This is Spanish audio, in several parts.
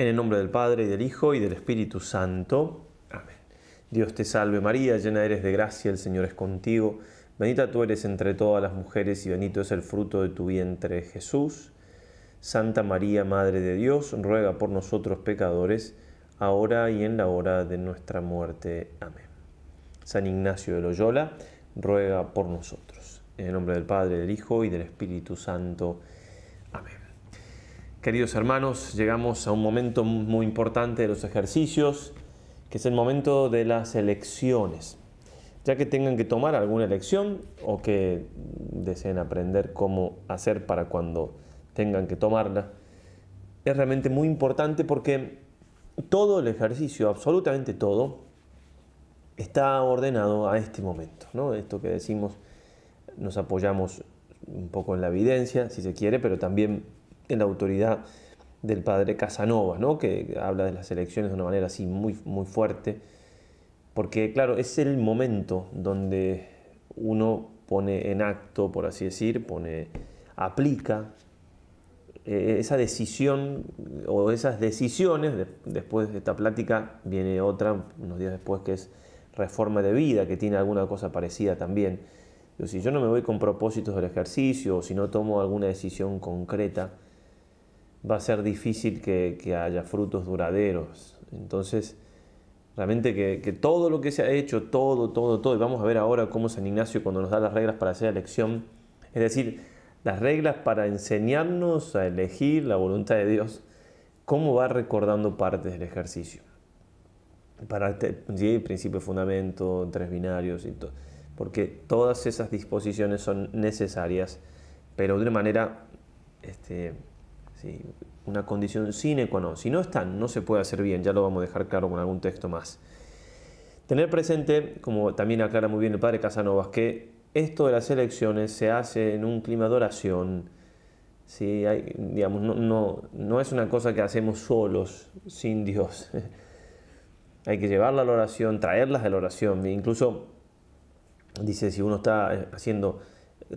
En el nombre del Padre, y del Hijo, y del Espíritu Santo. Amén. Dios te salve María, llena eres de gracia, el Señor es contigo. Bendita tú eres entre todas las mujeres, y bendito es el fruto de tu vientre, Jesús. Santa María, Madre de Dios, ruega por nosotros pecadores, ahora y en la hora de nuestra muerte. Amén. San Ignacio de Loyola ruega por nosotros. En el nombre del Padre, del Hijo y del Espíritu Santo. Amén. Queridos hermanos, llegamos a un momento muy importante de los ejercicios, que es el momento de las elecciones. Ya que tengan que tomar alguna elección o que deseen aprender cómo hacer para cuando tengan que tomarla, es realmente muy importante porque todo el ejercicio, absolutamente todo, está ordenado a este momento. ¿no? Esto que decimos, nos apoyamos un poco en la evidencia, si se quiere, pero también en la autoridad del padre Casanova, ¿no? que habla de las elecciones de una manera así muy, muy fuerte, porque claro, es el momento donde uno pone en acto, por así decir, pone, aplica eh, esa decisión o esas decisiones, después de esta plática viene otra, unos días después, que es reforma de vida, que tiene alguna cosa parecida también. Pero si yo no me voy con propósitos del ejercicio o si no tomo alguna decisión concreta, va a ser difícil que, haya frutos duraderos. Entonces, realmente que, todo lo que se ha hecho, todo, todo, todo, y vamos a ver ahora cómo San Ignacio cuando nos da las reglas para hacer elección, es decir, las reglas para enseñarnos a elegir la voluntad de Dios, cómo va recordando partes del ejercicio. Para este, ¿sí? principio, fundamento, tres binarios y todo. Porque todas esas disposiciones son necesarias, pero de una manera, este, una condición sine qua non. Si no están, no se puede hacer bien, ya lo vamos a dejar claro con algún texto más. Tener presente, como también aclara muy bien el padre Casanovas, que esto de las elecciones se hace en un clima de oración. ¿sí? digamos, no, es una cosa que hacemos solos, sin Dios. Hay que llevarla a la oración, traerlas a la oración. E incluso, dice, si uno está haciendo,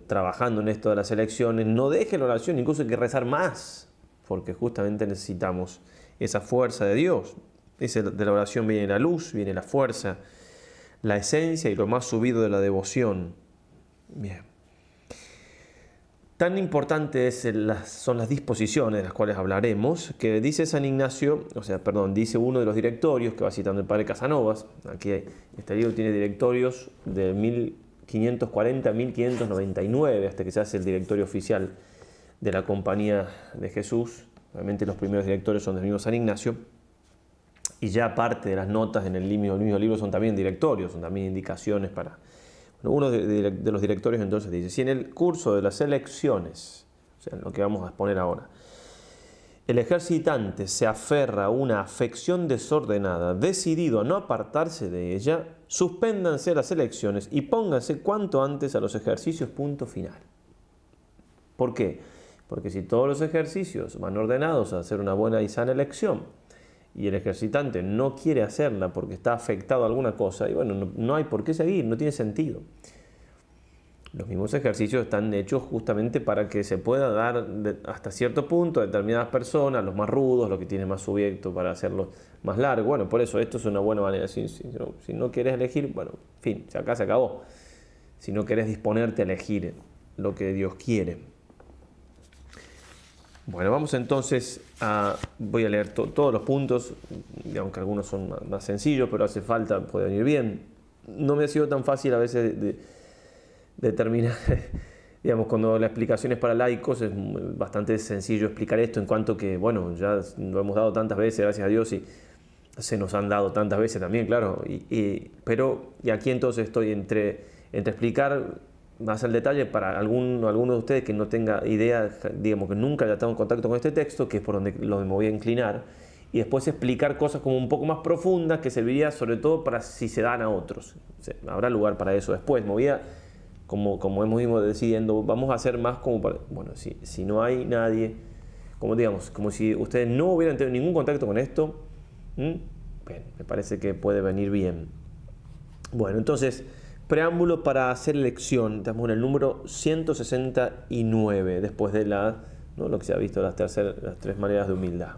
trabajando en esto de las elecciones, no deje la oración, incluso hay que rezar más, porque justamente necesitamos esa fuerza de Dios. de la oración viene la luz, viene la fuerza, la esencia y lo más subido de la devoción. Bien. Tan importantes son las disposiciones de las cuales hablaremos, que dice San Ignacio, o sea, perdón, dice uno de los directorios que va citando el padre Casanovas, aquí este libro tiene directorios de 1540 a 1599, hasta que se hace el directorio oficial de la Compañía de Jesús, obviamente los primeros directorios son del mismo San Ignacio, y ya parte de las notas en el el mismo libro son también directorios, son también indicaciones para uno de, los directorios entonces dice, si en el curso de las elecciones, o sea, lo que vamos a exponer ahora, el ejercitante se aferra a una afección desordenada, decidido a no apartarse de ella, suspéndanse las elecciones y pónganse cuanto antes a los ejercicios punto final. ¿Por qué? Porque si todos los ejercicios van ordenados a hacer una buena y sana elección, y el ejercitante no quiere hacerla porque está afectado a alguna cosa, y bueno, no, hay por qué seguir, no tiene sentido. Los mismos ejercicios están hechos justamente para que se pueda dar hasta cierto punto a determinadas personas, los más rudos, los que tienen más subiecto para hacerlo más largo. Bueno, por eso esto es una buena manera. Si, no, quieres elegir, bueno, fin, acá se acabó. Si no quieres disponerte a elegir lo que Dios quiere. Bueno, vamos entonces a. Voy a leer todos los puntos, aunque algunos son más, sencillos, pero hace falta poder ir bien. No me ha sido tan fácil a veces determinar. digamos, cuando la explicación es para laicos, es bastante sencillo explicar esto, en cuanto que, bueno, ya lo hemos dado tantas veces, gracias a Dios, y se nos han dado tantas veces también, claro. Y, pero, y aquí entonces estoy entre explicar más al detalle para alguno de ustedes que no tenga idea, digamos que nunca haya estado en contacto con este texto, que es por donde lo me voy a inclinar, y después explicar cosas como un poco más profundas que serviría sobre todo para si se dan a otros. habrá lugar para eso después. Me voy a, como, como hemos ido decidiendo, vamos a hacer más como para, bueno, si, si no hay nadie, como digamos, como si ustedes no hubieran tenido ningún contacto con esto, me parece que puede venir bien. Bueno, entonces preámbulo para hacer elección. Estamos en el número 169, después de la, ¿no? lo que se ha visto, las, las tres maneras de humildad.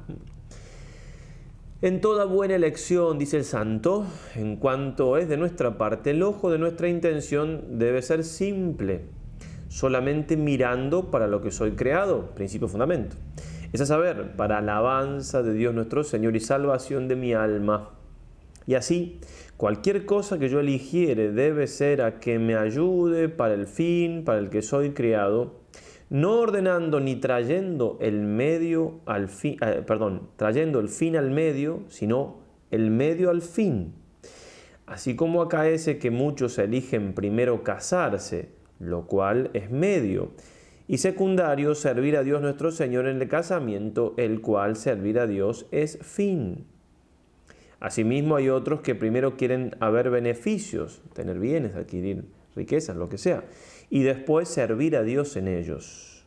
En toda buena elección, dice el santo, en cuanto es de nuestra parte, el ojo de nuestra intención debe ser simple, solamente mirando para lo que soy creado, principio fundamento. Es a saber, para alabanza de Dios nuestro Señor y salvación de mi alma. Y así, Cualquier cosa que yo eligiere debe ser a que me ayude para el fin, para el que soy criado, no ordenando ni trayendo el medio al fin, eh, perdón, trayendo el fin al medio, sino el medio al fin. Así como acaece que muchos eligen primero casarse, lo cual es medio, y secundario servir a Dios nuestro Señor en el casamiento, el cual servir a Dios es fin. Asimismo hay otros que primero quieren haber beneficios, tener bienes, adquirir riquezas, lo que sea, y después servir a Dios en ellos.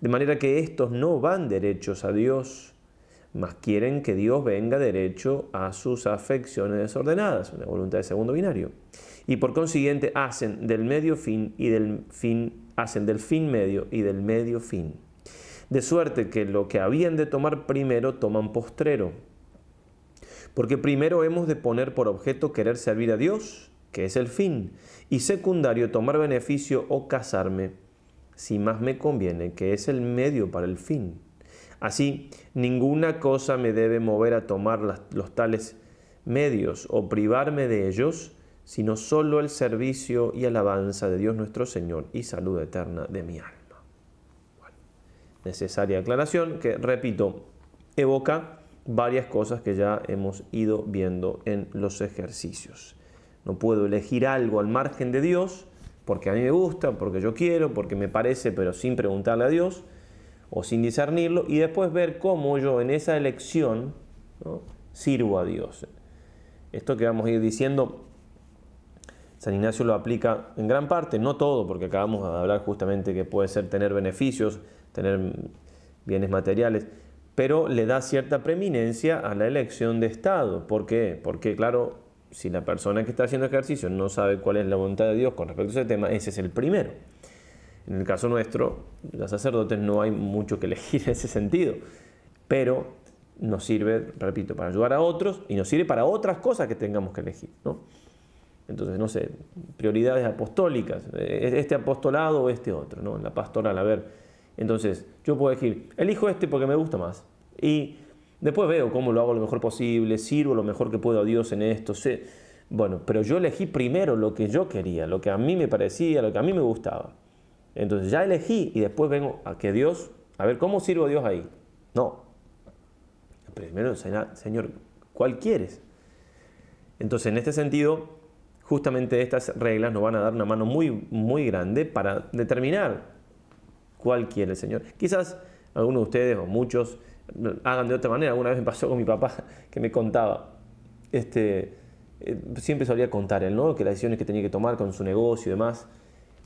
De manera que estos no van derechos a Dios, mas quieren que Dios venga derecho a sus afecciones desordenadas, una voluntad de segundo binario. Y por consiguiente hacen del medio fin y del fin, hacen del fin medio y del medio fin. De suerte que lo que habían de tomar primero toman postrero, porque primero hemos de poner por objeto querer servir a Dios, que es el fin, y secundario tomar beneficio o casarme, si más me conviene, que es el medio para el fin. Así, ninguna cosa me debe mover a tomar los tales medios o privarme de ellos, sino solo el servicio y alabanza de Dios nuestro Señor y salud eterna de mi alma. necesaria aclaración que, repito, evoca varias cosas que ya hemos ido viendo en los ejercicios. No puedo elegir algo al margen de Dios porque a mí me gusta, porque yo quiero, porque me parece, pero sin preguntarle a Dios o sin discernirlo y después ver cómo yo en esa elección sirvo a Dios. Esto que vamos a ir diciendo, San Ignacio lo aplica en gran parte, no todo, porque acabamos de hablar justamente que puede ser tener beneficios, tener bienes materiales, pero le da cierta preeminencia a la elección de Estado. ¿Por qué? Porque, claro, si la persona que está haciendo ejercicio no sabe cuál es la voluntad de Dios con respecto a ese tema, ese es el primero. En el caso nuestro, los sacerdotes no hay mucho que elegir en ese sentido, pero nos sirve, repito, para ayudar a otros y nos sirve para otras cosas que tengamos que elegir. Entonces, no sé, prioridades apostólicas, e-, este apostolado o este otro, ¿no? la pastoral, a ver entonces, yo puedo elegir, elijo este porque me gusta más. Y después veo cómo lo hago lo mejor posible, sirvo lo mejor que puedo a Dios en esto. Bueno, pero yo elegí primero lo que yo quería, lo que a mí me parecía, lo que a mí me gustaba. Entonces ya elegí y después vengo a que Dios, a ver, ¿cómo sirvo a Dios ahí? No. Primero, Señor, ¿cuál quieres? Entonces, en este sentido, justamente estas reglas nos van a dar una mano muy, muy grande para determinar cualquier el Señor. Quizás algunos de ustedes o muchos hagan de otra manera. Alguna vez me pasó con mi papá que me contaba, este, eh, siempre solía contar él, ¿no? Que las decisiones que tenía que tomar con su negocio y demás.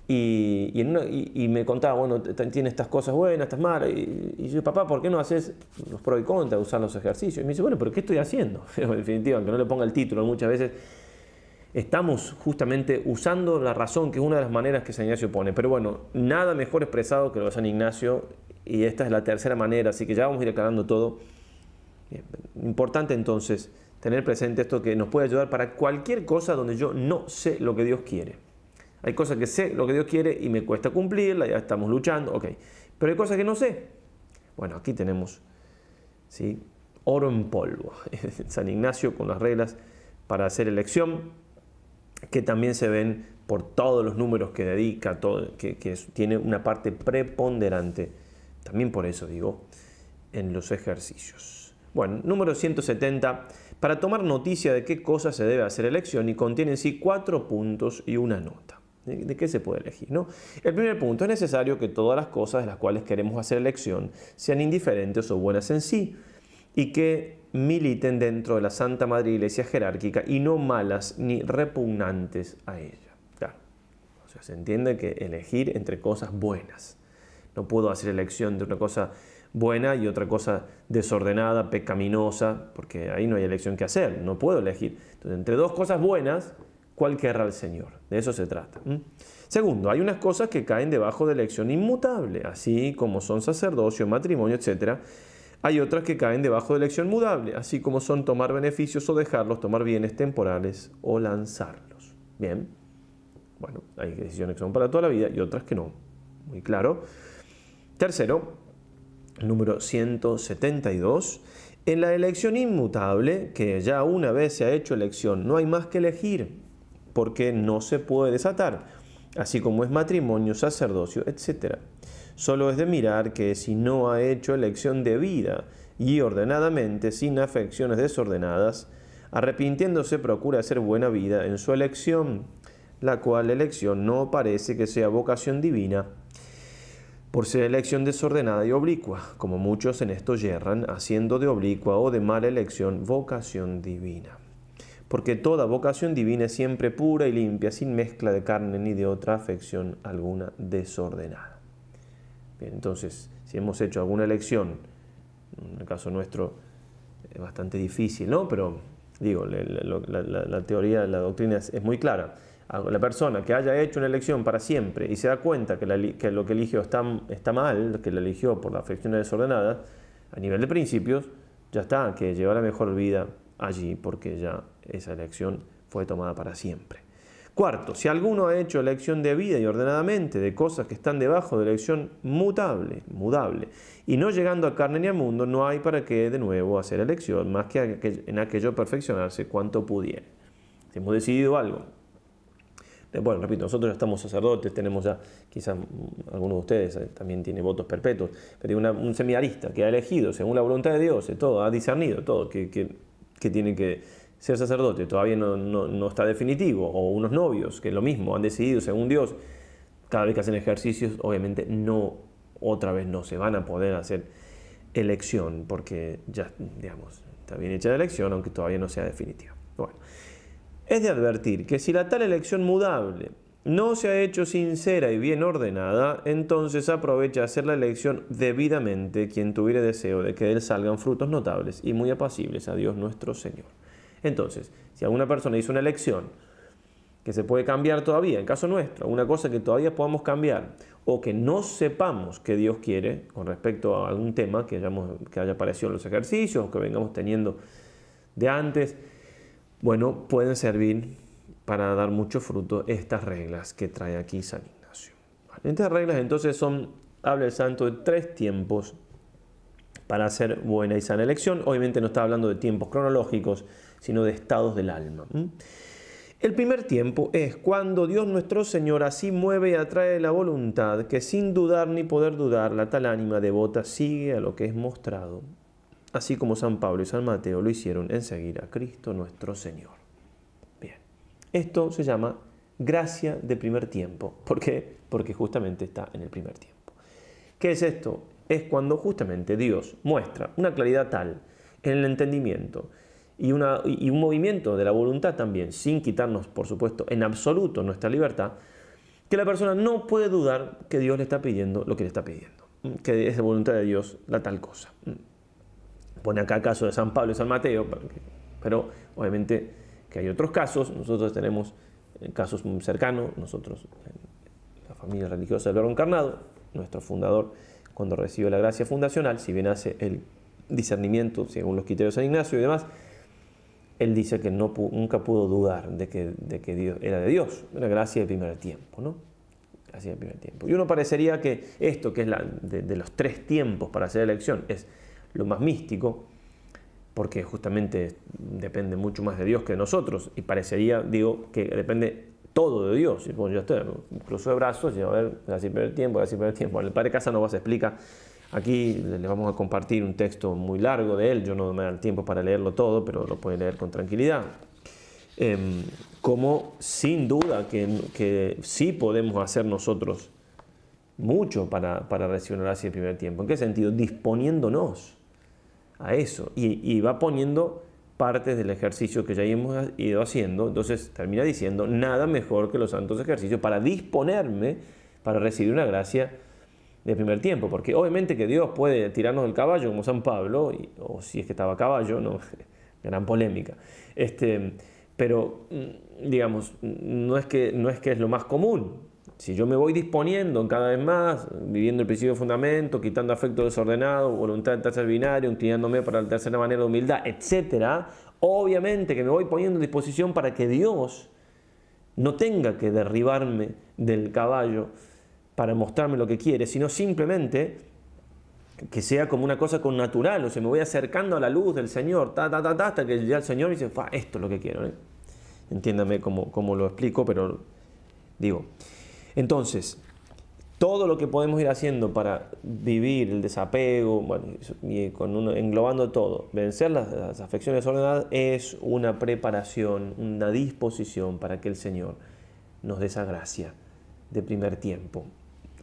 Y, me contaba, bueno, tiene estas cosas buenas, estas malas. Y, y yo, papá, ¿por qué no haces los pro y contra usar los ejercicios? Y me dice, bueno, pero ¿qué estoy haciendo? en definitiva, aunque no le ponga el título muchas veces, estamos justamente usando la razón, que es una de las maneras que San Ignacio pone. Pero bueno, nada mejor expresado que lo de San Ignacio, y esta es la tercera manera, así que ya vamos a ir aclarando todo. Eh, importante entonces tener presente esto que nos puede ayudar para cualquier cosa donde yo no sé lo que Dios quiere. Hay cosas que sé lo que Dios quiere y me cuesta cumplirla, ya estamos luchando, ok. Pero hay cosas que no sé. Bueno, aquí tenemos ¿sí? oro en polvo. San Ignacio con las reglas para hacer elección que también se ven por todos los números que dedica, todo, que, tiene una parte preponderante, también por eso digo, en los ejercicios. Bueno, número 170, para tomar noticia de qué cosa se debe hacer elección y contiene en sí cuatro puntos y una nota. ¿De qué se puede elegir? No? El primer punto, es necesario que todas las cosas de las cuales queremos hacer elección sean indiferentes o buenas en sí y que militen dentro de la Santa Madre Iglesia jerárquica y no malas ni repugnantes a ella. Claro. O sea, se entiende que elegir entre cosas buenas. No puedo hacer elección de una cosa buena y otra cosa desordenada, pecaminosa, porque ahí no hay elección que hacer, no puedo elegir. Entonces, entre dos cosas buenas, ¿cuál querrá el Señor? De eso se trata. Segundo, hay unas cosas que caen debajo de elección inmutable, así como son sacerdocio, matrimonio, etcétera hay otras que caen debajo de elección mudable, así como son tomar beneficios o dejarlos, tomar bienes temporales o lanzarlos. Bien, bueno, hay decisiones que son para toda la vida y otras que no. Muy claro. Tercero, número 172. En la elección inmutable, que ya una vez se ha hecho elección, no hay más que elegir, porque no se puede desatar, así como es matrimonio, sacerdocio, etc. Solo es de mirar que si no ha hecho elección de vida y ordenadamente, sin afecciones desordenadas, arrepintiéndose procura hacer buena vida en su elección, la cual elección no parece que sea vocación divina, por ser elección desordenada y oblicua, como muchos en esto yerran, haciendo de oblicua o de mala elección vocación divina. Porque toda vocación divina es siempre pura y limpia, sin mezcla de carne ni de otra afección alguna desordenada entonces, si hemos hecho alguna elección, en el caso nuestro es bastante difícil, ¿no? Pero digo, la, teoría, la doctrina es, muy clara. La persona que haya hecho una elección para siempre y se da cuenta que, lo que eligió está, mal, que la eligió por las afecciones desordenadas, a nivel de principios, ya está, que lleva la mejor vida allí porque ya esa elección fue tomada para siempre. Cuarto, si alguno ha hecho elección debida y ordenadamente de cosas que están debajo de elección mutable, mudable, y no llegando a carne ni a mundo, no hay para qué de nuevo hacer elección, más que en aquello perfeccionarse cuanto pudiera. Si hemos decidido algo, bueno, repito, nosotros ya estamos sacerdotes, tenemos ya, quizás algunos de ustedes eh, también tiene votos perpetuos, pero un seminarista que ha elegido según la voluntad de Dios, eh, todo, ha discernido todo, que tiene que ser sacerdote todavía no, está definitivo, o unos novios que lo mismo han decidido según Dios, cada vez que hacen ejercicios, obviamente no, otra vez no se van a poder hacer elección, porque ya, digamos, está bien hecha la elección, aunque todavía no sea definitiva. Bueno, es de advertir que si la tal elección mudable no se ha hecho sincera y bien ordenada, entonces aprovecha hacer la elección debidamente quien tuviera deseo de que de él salgan frutos notables y muy apacibles a Dios nuestro Señor. Entonces, si alguna persona hizo una elección que se puede cambiar todavía, en caso nuestro, alguna cosa que todavía podamos cambiar o que no sepamos que Dios quiere con respecto a algún tema que, que haya aparecido en los ejercicios, que vengamos teniendo de antes, bueno, pueden servir para dar mucho fruto estas reglas que trae aquí San Ignacio. Estas reglas entonces son, habla el santo de tres tiempos para hacer buena y sana elección. Obviamente no está hablando de tiempos cronológicos, sino de estados del alma. ¿Mm? El primer tiempo es cuando Dios nuestro Señor así mueve y atrae la voluntad que sin dudar ni poder dudar la tal ánima devota sigue a lo que es mostrado, así como San Pablo y San Mateo lo hicieron en seguir a Cristo nuestro Señor. Bien, esto se llama gracia de primer tiempo. ¿Por qué? Porque justamente está en el primer tiempo. ¿Qué es esto? Es cuando justamente Dios muestra una claridad tal en el entendimiento, y, una, y un movimiento de la voluntad también, sin quitarnos, por supuesto, en absoluto nuestra libertad, que la persona no puede dudar que Dios le está pidiendo lo que le está pidiendo, que es de voluntad de Dios la tal cosa. Pone acá el caso de San Pablo y San Mateo, pero obviamente que hay otros casos, nosotros tenemos eh, casos muy cercanos, nosotros, la familia religiosa del Verbo Encarnado, nuestro fundador, cuando recibe la gracia fundacional, si bien hace el discernimiento según los criterios de San Ignacio y demás, él dice que nunca pudo dudar de que, de que Dios era de Dios, era gracia del primer tiempo, ¿no? Gracia primer tiempo. Y uno parecería que esto, que es de, los tres tiempos para hacer elección, es lo más místico, porque justamente depende mucho más de Dios que de nosotros, y parecería, digo, que depende todo de Dios. Y bueno, yo estoy, cruzo de brazos, y a ver, gracia del primer tiempo, gracia del primer tiempo. El padre Casa no vas explica Aquí le vamos a compartir un texto muy largo de él, yo no me da el tiempo para leerlo todo, pero lo puede leer con tranquilidad. Em, como sin duda que, sí podemos hacer nosotros mucho para, recibir una gracia el primer tiempo. ¿En qué sentido? Disponiéndonos a eso. Y, y va poniendo partes del ejercicio que ya hemos ido haciendo. Entonces termina diciendo, nada mejor que los santos ejercicios para disponerme para recibir una gracia de primer tiempo, porque obviamente que Dios puede tirarnos del caballo como San Pablo, o si es que estaba a caballo, no, gran polémica. Este, pero, mm, digamos, mm, no es, que, no es que es lo más común. Si yo me voy disponiendo cada vez más, viviendo el principio de fundamento, quitando afecto desordenado, voluntad de tercer binario, inclinándome para la tercera manera de humildad, etc., obviamente que me voy poniendo en disposición para que Dios no tenga que derribarme del caballo para mostrarme lo que quiere, sino simplemente que sea como una cosa con natural, o sea, me voy acercando a la luz del Señor, ta, ta, ta, ta hasta que ya el Señor y dice, Fa, esto es lo que quiero. ¿eh? Entiéndame cómo, lo explico, pero digo. Entonces, todo lo que podemos ir haciendo para vivir el desapego, englobando todo, vencer las, afecciones afecciones soledad es una preparación, una disposición para que el Señor nos dé esa gracia de primer tiempo,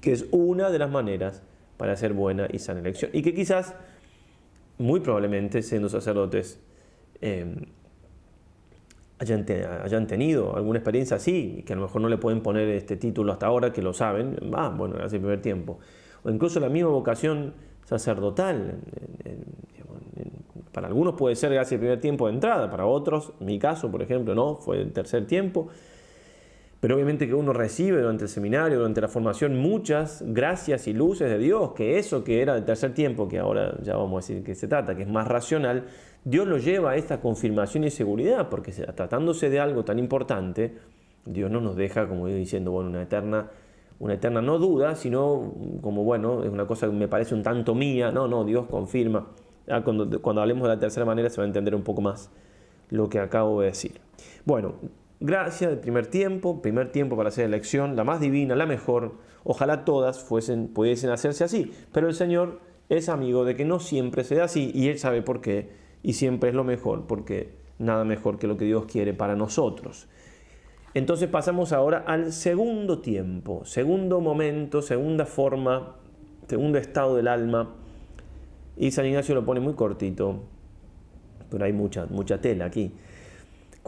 que es una de las maneras para hacer buena y sana elección. Y que quizás, muy probablemente, siendo sacerdotes, em, hayan, tenido alguna experiencia así, y que a lo mejor no le pueden poner este título hasta ahora, que lo saben, va, bueno, hace el primer tiempo. O incluso la misma vocación sacerdotal. para algunos puede ser gracias al primer tiempo de entrada, para otros, mi caso, por ejemplo, no, fue el tercer tiempo. Pero obviamente que uno recibe durante el seminario, durante la formación, muchas gracias y luces de Dios, que eso que era del tercer tiempo, que ahora ya vamos a decir que se trata, que es más racional, Dios lo lleva a esta confirmación y seguridad, porque tratándose de algo tan importante, Dios no nos deja, como diciendo, bueno, una eterna, una eterna no duda, sino como, bueno, es una cosa que me parece un tanto mía, no, no, Dios confirma. cuando, cuando hablemos de la tercera manera se va a entender un poco más lo que acabo de decir. Bueno, Gracias, del primer tiempo, primer tiempo para hacer elección, la más divina, la mejor. Ojalá todas fuesen, pudiesen hacerse así. Pero el Señor es amigo de que no siempre se da así y Él sabe por qué. Y siempre es lo mejor, porque nada mejor que lo que Dios quiere para nosotros. Entonces pasamos ahora al segundo tiempo, segundo momento, segunda forma, segundo estado del alma. Y San Ignacio lo pone muy cortito, pero hay mucha, mucha tela aquí.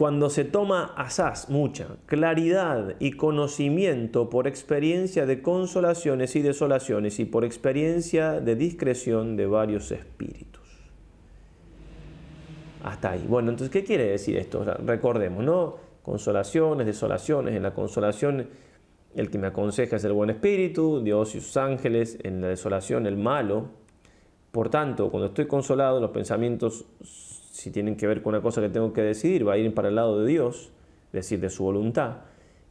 Cuando se toma asaz mucha claridad y conocimiento por experiencia de consolaciones y desolaciones y por experiencia de discreción de varios espíritus. Hasta ahí. Bueno, entonces, ¿qué quiere decir esto? Recordemos, ¿no? Consolaciones, desolaciones. En la consolación, el que me aconseja es el buen espíritu, Dios y sus ángeles. En la desolación, el malo. Por tanto, cuando estoy consolado, los pensamientos si tienen que ver con una cosa que tengo que decidir, va a ir para el lado de Dios, es decir, de su voluntad,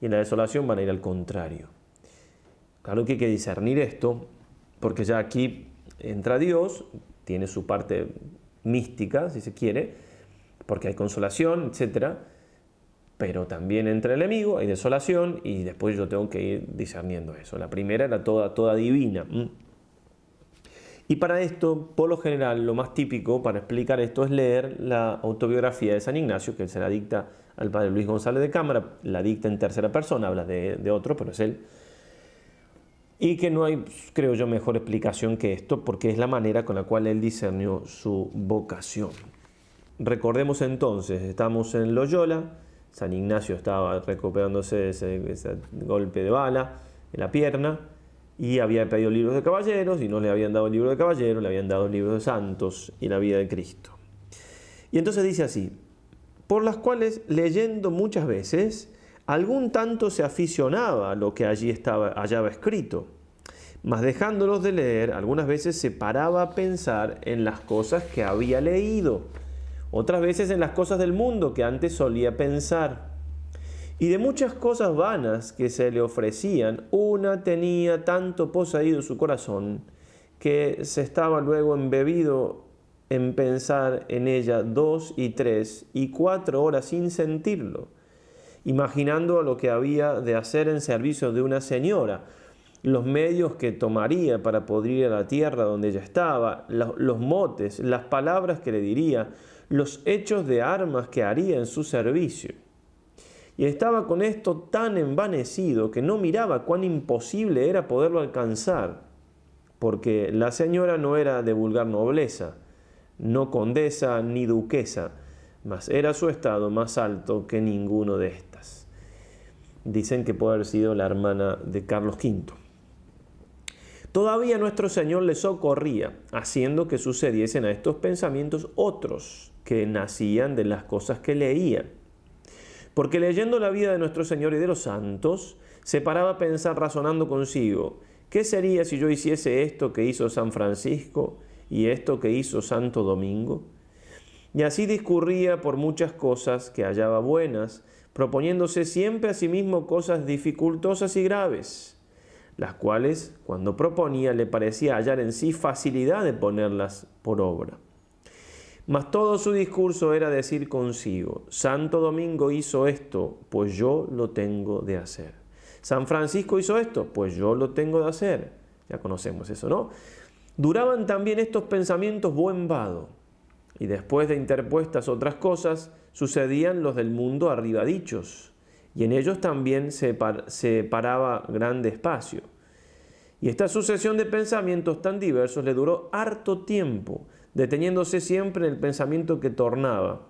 y en la desolación van a ir al contrario. Claro que hay que discernir esto, porque ya aquí entra Dios, tiene su parte mística, si se quiere, porque hay consolación, etc. Pero también entra el enemigo, hay desolación, y después yo tengo que ir discerniendo eso. La primera era toda, toda divina. Y para esto, por lo general, lo más típico para explicar esto es leer la autobiografía de San Ignacio, que se la dicta al padre Luis González de Cámara, la dicta en tercera persona, habla de, otro, pero es él. Y que no hay, creo yo, mejor explicación que esto, porque es la manera con la cual él discernió su vocación. Recordemos entonces, estamos en Loyola, San Ignacio estaba recuperándose de ese golpe de bala en la pierna, y había pedido libros de caballeros y no le habían dado el libro de caballeros, le habían dado el libro de santos y la vida de Cristo. Y entonces dice así, por las cuales leyendo muchas veces, algún tanto se aficionaba a lo que allí estaba, hallaba escrito, mas dejándolos de leer, algunas veces se paraba a pensar en las cosas que había leído, otras veces en las cosas del mundo que antes solía pensar y de muchas cosas vanas que se le ofrecían, una tenía tanto poseído su corazón que se estaba luego embebido en pensar en ella dos y tres y cuatro horas sin sentirlo, imaginando lo que había de hacer en servicio de una señora, los medios que tomaría para poder ir a la tierra donde ella estaba, los, motes, las palabras que le diría, los hechos de armas que haría en su servicio y estaba con esto tan envanecido que no miraba cuán imposible era poderlo alcanzar, porque la señora no era de vulgar nobleza, no condesa ni duquesa, mas era su estado más alto que ninguno de estas. Dicen que puede haber sido la hermana de Carlos V. Todavía nuestro Señor le socorría, haciendo que sucediesen a estos pensamientos otros que nacían de las cosas que leían porque leyendo la vida de nuestro Señor y de los santos, se paraba a pensar razonando consigo, ¿qué sería si yo hiciese esto que hizo San Francisco y esto que hizo Santo Domingo? Y así discurría por muchas cosas que hallaba buenas, proponiéndose siempre a sí mismo cosas dificultosas y graves, las cuales, cuando proponía, le parecía hallar en sí facilidad de ponerlas por obra. Mas todo su discurso era decir consigo, Santo Domingo hizo esto, pues yo lo tengo de hacer. San Francisco hizo esto, pues yo lo tengo de hacer. Ya conocemos eso, ¿no? Duraban también estos pensamientos buen vado, y después de interpuestas otras cosas, sucedían los del mundo arriba dichos, y en ellos también se, paraba grande espacio. Y esta sucesión de pensamientos tan diversos le duró harto tiempo, deteniéndose siempre en el pensamiento que tornaba,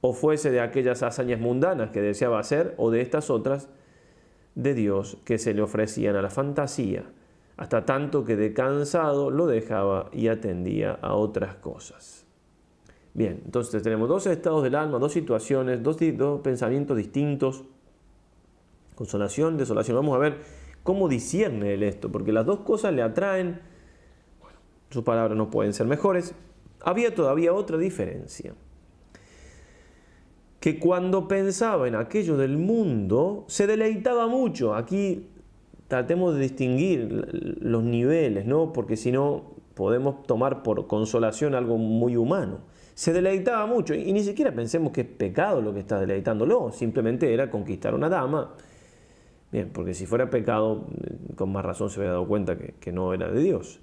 o fuese de aquellas hazañas mundanas que deseaba hacer, o de estas otras, de Dios que se le ofrecían a la fantasía, hasta tanto que de cansado lo dejaba y atendía a otras cosas. Bien, entonces tenemos dos estados del alma, dos situaciones, dos, pensamientos distintos, consolación, desolación. Vamos a ver cómo discierne él esto, porque las dos cosas le atraen, sus palabras no pueden ser mejores, había todavía otra diferencia. Que cuando pensaba en aquello del mundo, se deleitaba mucho. Aquí tratemos de distinguir los niveles, ¿no? Porque si no, podemos tomar por consolación algo muy humano. Se deleitaba mucho, y ni siquiera pensemos que es pecado lo que está deleitándolo, simplemente era conquistar una dama. Bien, porque si fuera pecado, eh, con más razón se hubiera dado cuenta que no era de Dios.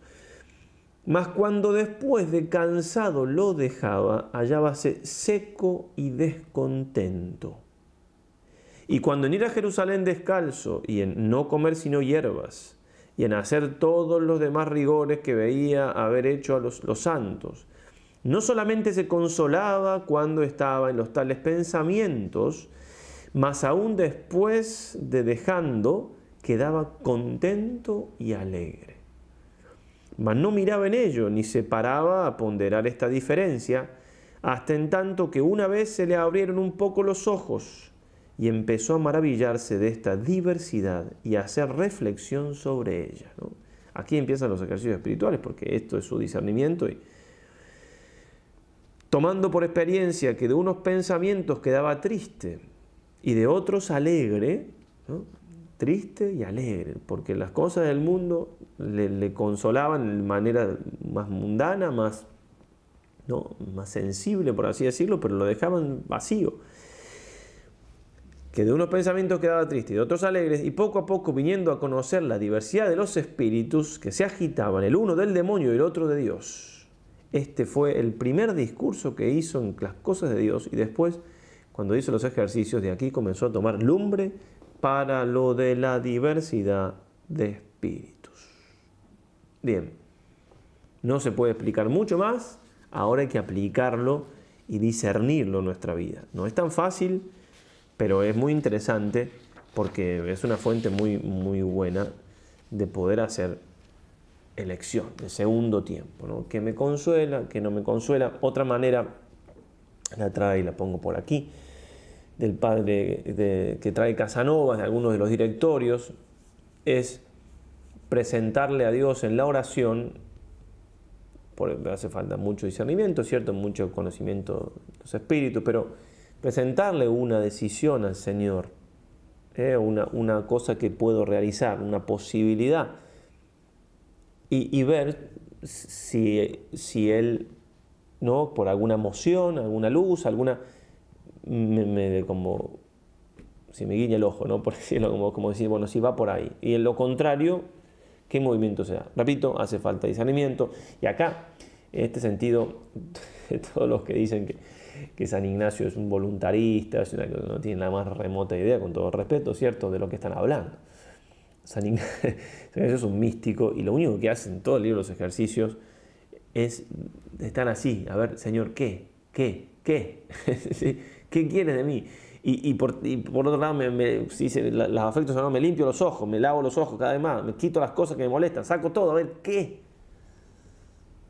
Mas cuando después de cansado lo dejaba, hallábase seco y descontento. Y cuando en ir a Jerusalén descalzo y en no comer sino hierbas, y en hacer todos los demás rigores que veía haber hecho a los, los santos, no solamente se consolaba cuando estaba en los tales pensamientos, mas aún después de dejando, quedaba contento y alegre. Mas no miraba en ello, ni se paraba a ponderar esta diferencia, hasta en tanto que una vez se le abrieron un poco los ojos y empezó a maravillarse de esta diversidad y a hacer reflexión sobre ella. Aquí empiezan los ejercicios espirituales, porque esto es su discernimiento. Y... Tomando por experiencia que de unos pensamientos quedaba triste y de otros alegre, triste y alegre, porque las cosas del mundo le, consolaban de manera más mundana, más, ¿no? más sensible, por así decirlo, pero lo dejaban vacío. Que de unos pensamientos quedaba triste y de otros alegres, y poco a poco viniendo a conocer la diversidad de los espíritus que se agitaban, el uno del demonio y el otro de Dios. Este fue el primer discurso que hizo en las cosas de Dios y después, cuando hizo los ejercicios de aquí, comenzó a tomar lumbre para lo de la diversidad de espíritus. Bien, no se puede explicar mucho más, ahora hay que aplicarlo y discernirlo en nuestra vida. No es tan fácil, pero es muy interesante porque es una fuente muy, muy buena de poder hacer elección de segundo tiempo, ¿no? que me consuela, que no me consuela. Otra manera, la trae y la pongo por aquí, del padre que trae Casanova, de algunos de los directorios, es presentarle a Dios en la oración, por, hace falta mucho discernimiento, ¿cierto? Mucho conocimiento de los espíritus, pero presentarle una decisión al Señor, eh, una, una, cosa que puedo realizar, una posibilidad, y, ver si, si, Él, ¿no? Por alguna emoción, alguna luz, alguna... Me, como si me guiña el ojo, ¿no? Por decirlo, como, como decir, bueno, si va por ahí. Y en lo contrario, qué movimiento se da. Repito, hace falta discernimiento. Y acá, en este sentido, todos los que dicen que, San Ignacio es un voluntarista, no tienen la más remota idea, con todo respeto, ¿cierto?, de lo que están hablando. San Ignacio, es un místico y lo único que hacen en todo el libro los ejercicios es estar así, a ver, Señor, ¿qué? ¿Qué? ¿Qué? ¿Qué quieres de mí? Y, por, otro lado, me, me si los afectos no, me limpio los ojos, me lavo los ojos cada vez más, me quito las cosas que me molestan, saco todo, a ver qué.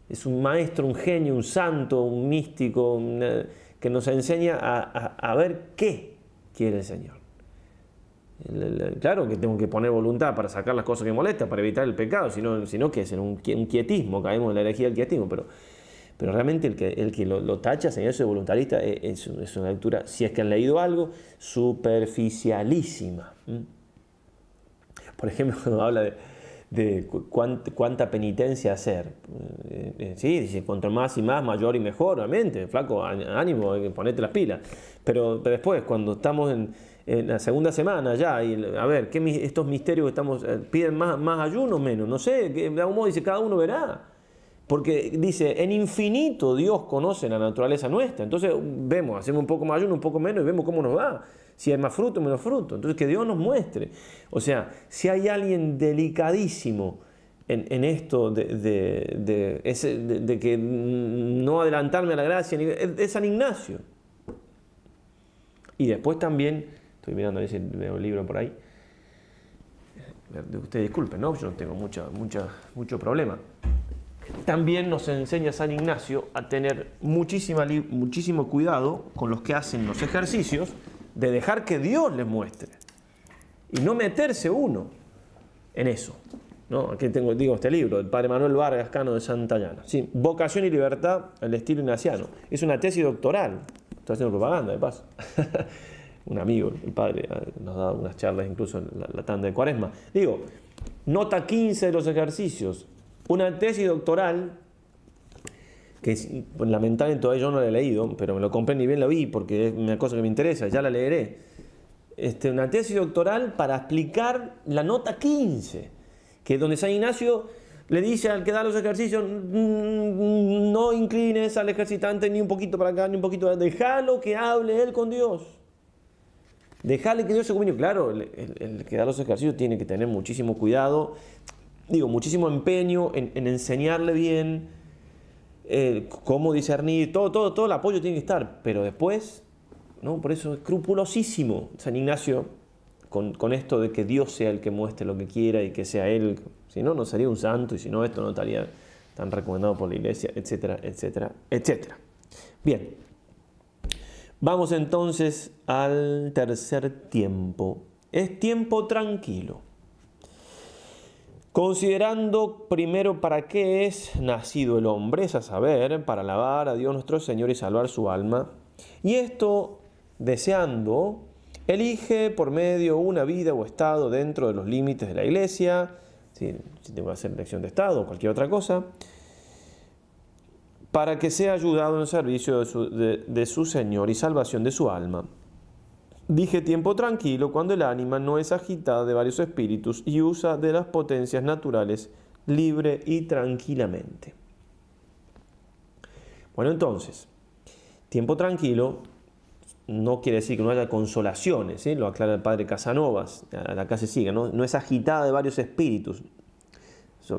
Es un maestro, un genio, un santo, un místico, eh, que nos enseña a, ver qué quiere el Señor. claro que tengo que poner voluntad para sacar las cosas que me molestan, para evitar el pecado, sino, sino que es un, un quietismo, caemos en la herejía del quietismo, pero pero realmente el que, el que lo, tacha, señor, de voluntarista, eh, es, una lectura, si es que han leído algo, superficialísima. Por ejemplo, cuando habla de, cuánta, penitencia hacer. Eh, eh, sí, dice, cuanto más y más, mayor y mejor, obviamente, flaco, ánimo, ponete las pilas. Pero, después, cuando estamos en, la segunda semana ya, y a ver, ¿qué, estos misterios que estamos, piden más, más ayuno menos, no sé, de algún modo dice, cada uno verá. Porque dice, en infinito Dios conoce la naturaleza nuestra. Entonces vemos, hacemos un poco más ayuno, un poco menos y vemos cómo nos va. Si hay más fruto, menos fruto. Entonces que Dios nos muestre. O sea, si hay alguien delicadísimo en, esto de, que no adelantarme a la gracia, es San Ignacio. Y después también, estoy mirando a libro por ahí. Ustedes disculpen, ¿no? Yo no tengo mucha, mucha, mucho problema también nos enseña San Ignacio a tener muchísimo cuidado con los que hacen los ejercicios, de dejar que Dios les muestre y no meterse uno en eso. ¿no? Aquí tengo, digo este libro, el padre Manuel Vargas Cano de Santa Llana. Vocación y libertad al estilo ignaciano. Es una tesis doctoral. Estoy haciendo propaganda, de paso. Un amigo, el padre, ah, nos da unas charlas incluso en la, la tanda de cuaresma. Digo, nota 15 de los ejercicios una tesis doctoral, que pues, lamentablemente todavía yo no la he leído, pero me lo compré ni bien la vi porque es una cosa que me interesa, ya la leeré. Este, una tesis doctoral para explicar la nota 15, que es donde San Ignacio le dice al que da los ejercicios, mm, mm, no inclines al ejercitante ni un poquito para acá, ni un poquito para déjalo que hable él con Dios. Déjale que Dios se comunique. Claro, el, que da los ejercicios tiene que tener muchísimo cuidado digo, muchísimo empeño en, enseñarle bien eh, cómo discernir, todo, todo, todo el apoyo tiene que estar, pero después, ¿no? Por eso es escrupulosísimo San Ignacio con, con, esto de que Dios sea el que muestre lo que quiera y que sea Él, si no, no sería un santo y si no, esto no estaría tan recomendado por la iglesia, etcétera, etcétera, etcétera. Bien, vamos entonces al tercer tiempo. Es tiempo tranquilo. Considerando primero para qué es nacido el hombre, es a saber, para alabar a Dios nuestro Señor y salvar su alma. Y esto, deseando, elige por medio una vida o estado dentro de los límites de la iglesia, si, te tengo que hacer elección de estado o cualquier otra cosa, para que sea ayudado en el servicio de su Señor y salvación de su alma. Dije tiempo tranquilo cuando el ánima no es agitada de varios espíritus y usa de las potencias naturales libre y tranquilamente. Bueno, entonces, tiempo tranquilo no quiere decir que no haya consolaciones, ¿eh? lo aclara el padre Casanovas, la se sigue, ¿no? no es agitada de varios espíritus.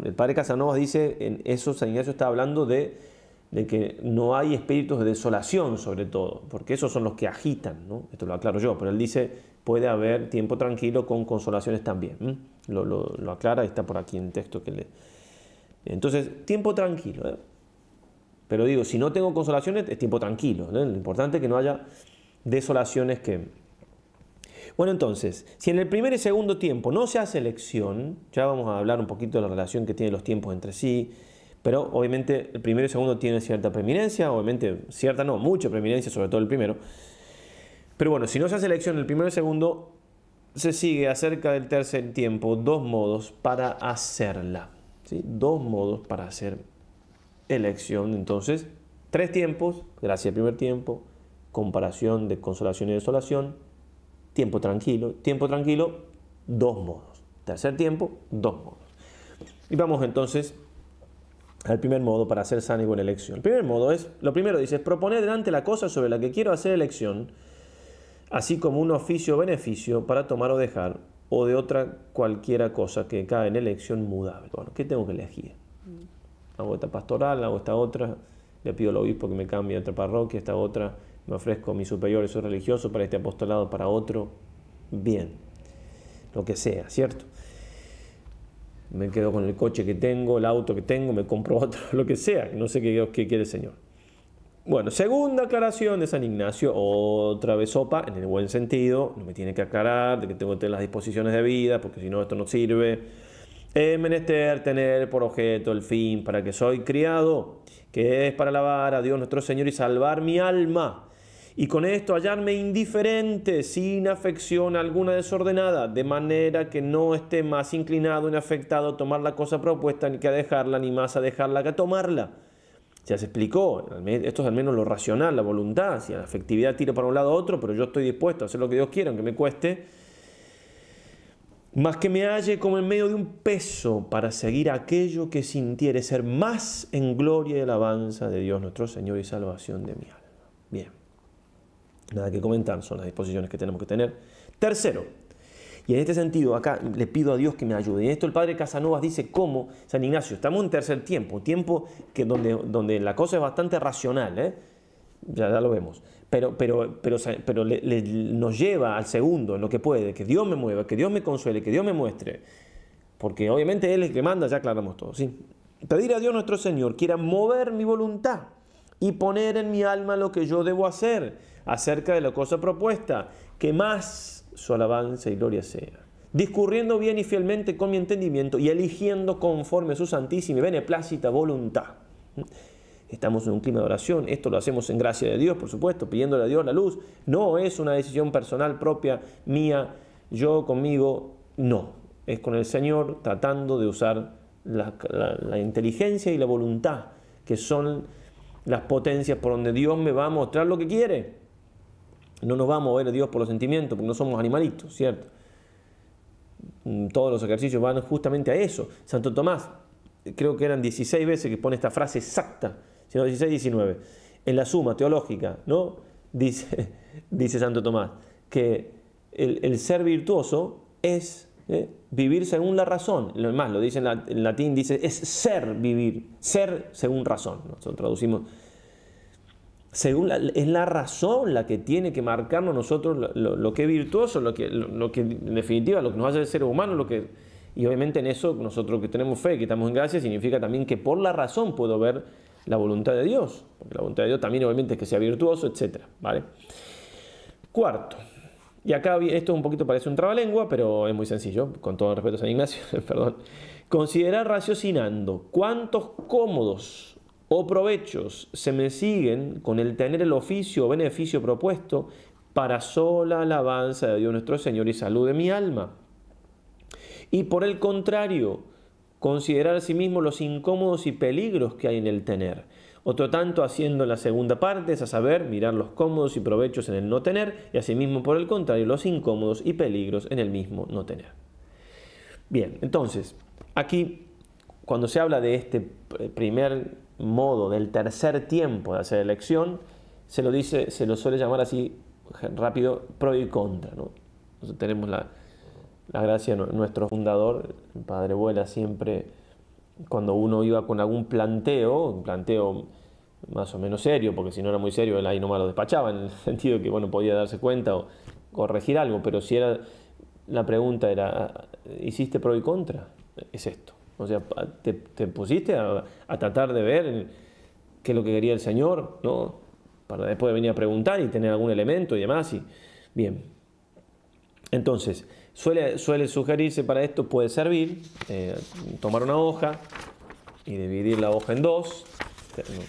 El padre Casanovas dice, en eso San Ignacio está hablando de de que no hay espíritus de desolación sobre todo, porque esos son los que agitan, ¿no? esto lo aclaro yo, pero él dice, puede haber tiempo tranquilo con consolaciones también, lo, aclara y está por aquí en el texto que le... Entonces, tiempo tranquilo, ¿eh? pero digo, si no tengo consolaciones, es tiempo tranquilo, lo importante es que no haya desolaciones que... Bueno, entonces, si en el primer y segundo tiempo no se hace elección, ya vamos a hablar un poquito de la relación que tienen los tiempos entre sí, pero obviamente el primero y segundo tienen cierta preeminencia, obviamente cierta no, mucha preeminencia, sobre todo el primero. Pero bueno, si no se hace elección el primero y segundo, se sigue acerca del tercer tiempo dos modos para hacerla. Dos modos para hacer elección. Entonces, tres tiempos, gracias al primer tiempo, comparación de consolación y desolación, tiempo tranquilo, tiempo tranquilo, dos modos. Tercer tiempo, dos modos. Y vamos entonces el primer modo para hacer sana en elección. El primer modo es, lo primero dice, es proponer delante la cosa sobre la que quiero hacer elección, así como un oficio o beneficio para tomar o dejar, o de otra cualquiera cosa que cae en elección mudable. Bueno, ¿qué tengo que elegir? Mm. Hago esta pastoral, hago esta otra, le pido al obispo que me cambie a otra parroquia, esta otra, me ofrezco a mis superiores, soy religioso para este apostolado, para otro. Bien, lo que sea, ¿cierto? me quedo con el coche que tengo, el auto que tengo, me compro otro, lo que sea, no sé qué, qué quiere el Señor. Bueno, segunda aclaración de San Ignacio, otra vez sopa, en el buen sentido, no me tiene que aclarar de que tengo que tener las disposiciones de vida, porque si no esto no sirve. Es menester tener por objeto el fin para que soy criado, que es para alabar a Dios nuestro Señor y salvar mi alma y con esto hallarme indiferente, sin afección alguna desordenada, de manera que no esté más inclinado ni afectado a tomar la cosa propuesta ni que a dejarla, ni más a dejarla que a tomarla. Ya se explicó, esto es al menos lo racional, la voluntad, si la afectividad tira para un lado o otro, pero yo estoy dispuesto a hacer lo que Dios quiera, aunque me cueste, más que me halle como en medio de un peso para seguir aquello que sintiere ser más en gloria y alabanza de Dios nuestro Señor y salvación de mí. Nada que comentar, son las disposiciones que tenemos que tener. Tercero, y en este sentido, acá le pido a Dios que me ayude. Y esto el padre Casanovas dice cómo, San Ignacio, estamos en tercer tiempo, un tiempo que donde, donde la cosa es bastante racional, ¿eh? ya, ya, lo vemos, pero, pero, pero, pero nos lleva al segundo, en lo que puede, que Dios me mueva, que Dios me consuele, que Dios me muestre. Porque obviamente Él es el que manda, ya aclaramos todo. ¿sí? Pedir a Dios nuestro Señor quiera mover mi voluntad y poner en mi alma lo que yo debo hacer acerca de la cosa propuesta, que más su alabanza y gloria sea. Discurriendo bien y fielmente con mi entendimiento y eligiendo conforme a su santísima y beneplácita voluntad. Estamos en un clima de oración, esto lo hacemos en gracia de Dios, por supuesto, pidiéndole a Dios la luz. No es una decisión personal propia mía, yo conmigo, no. Es con el Señor tratando de usar la, la inteligencia y la voluntad, que son las potencias por donde Dios me va a mostrar lo que quiere. No nos va a mover Dios por los sentimientos, porque no somos animalitos, ¿cierto? Mm, todos los ejercicios van justamente a eso. Santo Tomás, creo que eran 16 veces que pone esta frase exacta, sino 16, 19. En la suma teológica, ¿no? Dice, dice Santo Tomás, que el, ser virtuoso es ¿eh? vivir según la razón. Lo más, lo dice en, en, latín, dice es ser vivir, ser según razón. Nosotros traducimos según es la razón la que tiene que marcarnos nosotros lo, que es virtuoso, lo que, lo que, en definitiva lo que nos hace ser humanos, lo que y obviamente en eso nosotros que tenemos fe, que estamos en gracia, significa también que por la razón puedo ver la voluntad de Dios, porque la voluntad de Dios también obviamente es que sea virtuoso, etcétera, ¿vale? Cuarto, y acá esto un poquito parece un trabalengua, pero es muy sencillo, con todo respeto a San Ignacio, perdón. Considerar raciocinando cuántos cómodos o provechos se me siguen con el tener el oficio o beneficio propuesto para sola alabanza de Dios nuestro Señor y salud de mi alma. Y por el contrario, considerar a sí mismo los incómodos y peligros que hay en el tener. Otro tanto haciendo la segunda parte, es a saber, mirar los cómodos y provechos en el no tener, y asimismo, por el contrario, los incómodos y peligros en el mismo no tener. Bien, entonces, aquí, cuando se habla de este primer modo del tercer tiempo de hacer elección se lo dice, se lo suele llamar así rápido pro y contra. ¿no? tenemos la, la gracia, nuestro fundador, el padre Vuela, siempre cuando uno iba con algún planteo, un planteo más o menos serio, porque si no era muy serio, él ahí nomás lo despachaba, en el sentido que bueno, podía darse cuenta o corregir algo, pero si era la pregunta era, ah, ¿hiciste pro y contra? Es esto. O sea, te, pusiste a, tratar de ver qué es lo que quería el Señor, ¿no? Para después venir a preguntar y tener algún elemento y demás. Y, bien. Entonces, suele, sugerirse para esto, puede servir, eh, tomar una hoja y dividir la hoja en dos.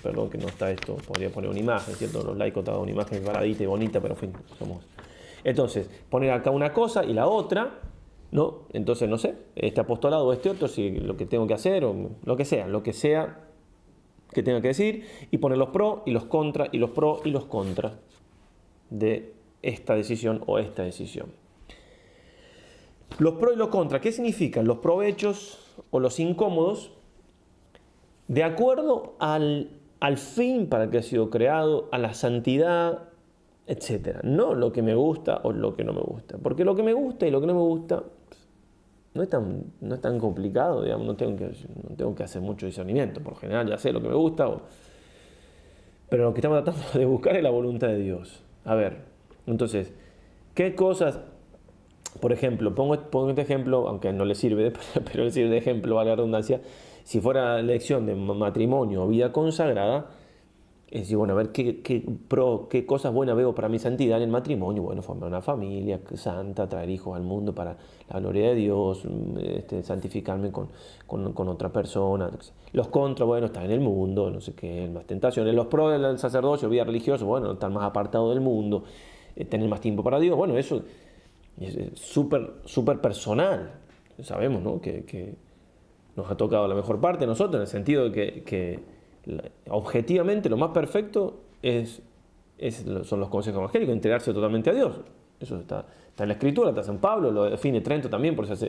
perdón que no está esto, podría poner una imagen, ¿cierto? Los laicos te una imagen paradita y bonita, pero en fin, somos... Entonces, poner acá una cosa y la otra, ¿no? Entonces, no sé, este apostolado o este otro, si lo que tengo que hacer o lo que sea, lo que sea que tenga que decir, y poner los pro y los contra y los pros y los contras de esta decisión o esta decisión. Los pro y los contra, ¿qué significan? Los provechos o los incómodos, de acuerdo al, al fin para el que ha sido creado, a la santidad, etc. No lo que me gusta o lo que no me gusta. Porque lo que me gusta y lo que no me gusta no es tan, complicado, digamos, no tengo, que, tengo que hacer mucho discernimiento, por lo general ya sé lo que me gusta, pero lo que estamos tratando de buscar es la voluntad de Dios. A ver, entonces, ¿qué cosas, por ejemplo, pongo, este ejemplo, aunque no le sirve, pero le sirve de ejemplo vale la redundancia, si fuera la elección de matrimonio o vida consagrada, es decir, bueno, a ver qué, qué, pro, qué cosas buenas veo para mi santidad en el matrimonio. Bueno, formar una familia santa, traer hijos al mundo para la gloria de Dios, mm, este, santificarme con, otra persona. Los contras, bueno, estar en el mundo, no sé qué, más tentaciones. Los pros del sacerdocio, vida religiosa, bueno, estar más apartado del mundo, eh, tener más tiempo para Dios. Bueno, eso es súper, súper personal. Sabemos, ¿no? Que, nos ha tocado la mejor parte a nosotros, en el sentido de que objetivamente lo más perfecto es, son los consejos evangélicos, entregarse totalmente a Dios. Eso está, está en la escritura, está San Pablo, lo define Trento también, por eso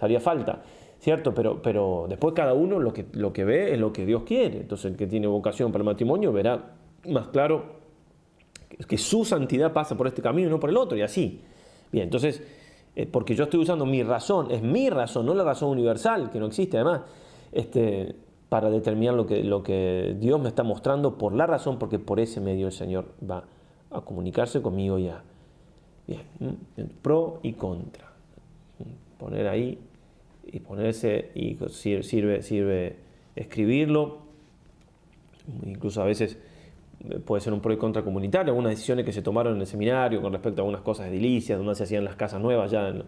haría falta. ¿Cierto? Pero, pero después cada uno lo que, lo que ve es lo que Dios quiere. Entonces el que tiene vocación para el matrimonio verá más claro que su santidad pasa por este camino y no por el otro, y así. Bien, entonces, eh, porque yo estoy usando mi razón, es mi razón, no la razón universal, que no existe además. Este, para determinar lo que, lo que Dios me está mostrando por la razón, porque por ese medio el Señor va a comunicarse conmigo ya. Bien, mm, pro y contra. Poner ahí y ponerse y sirve, sirve escribirlo. Incluso a veces eh, puede ser un pro y contra comunitario, algunas decisiones que se tomaron en el seminario con respecto a algunas cosas edilicias, donde se hacían las casas nuevas ya en,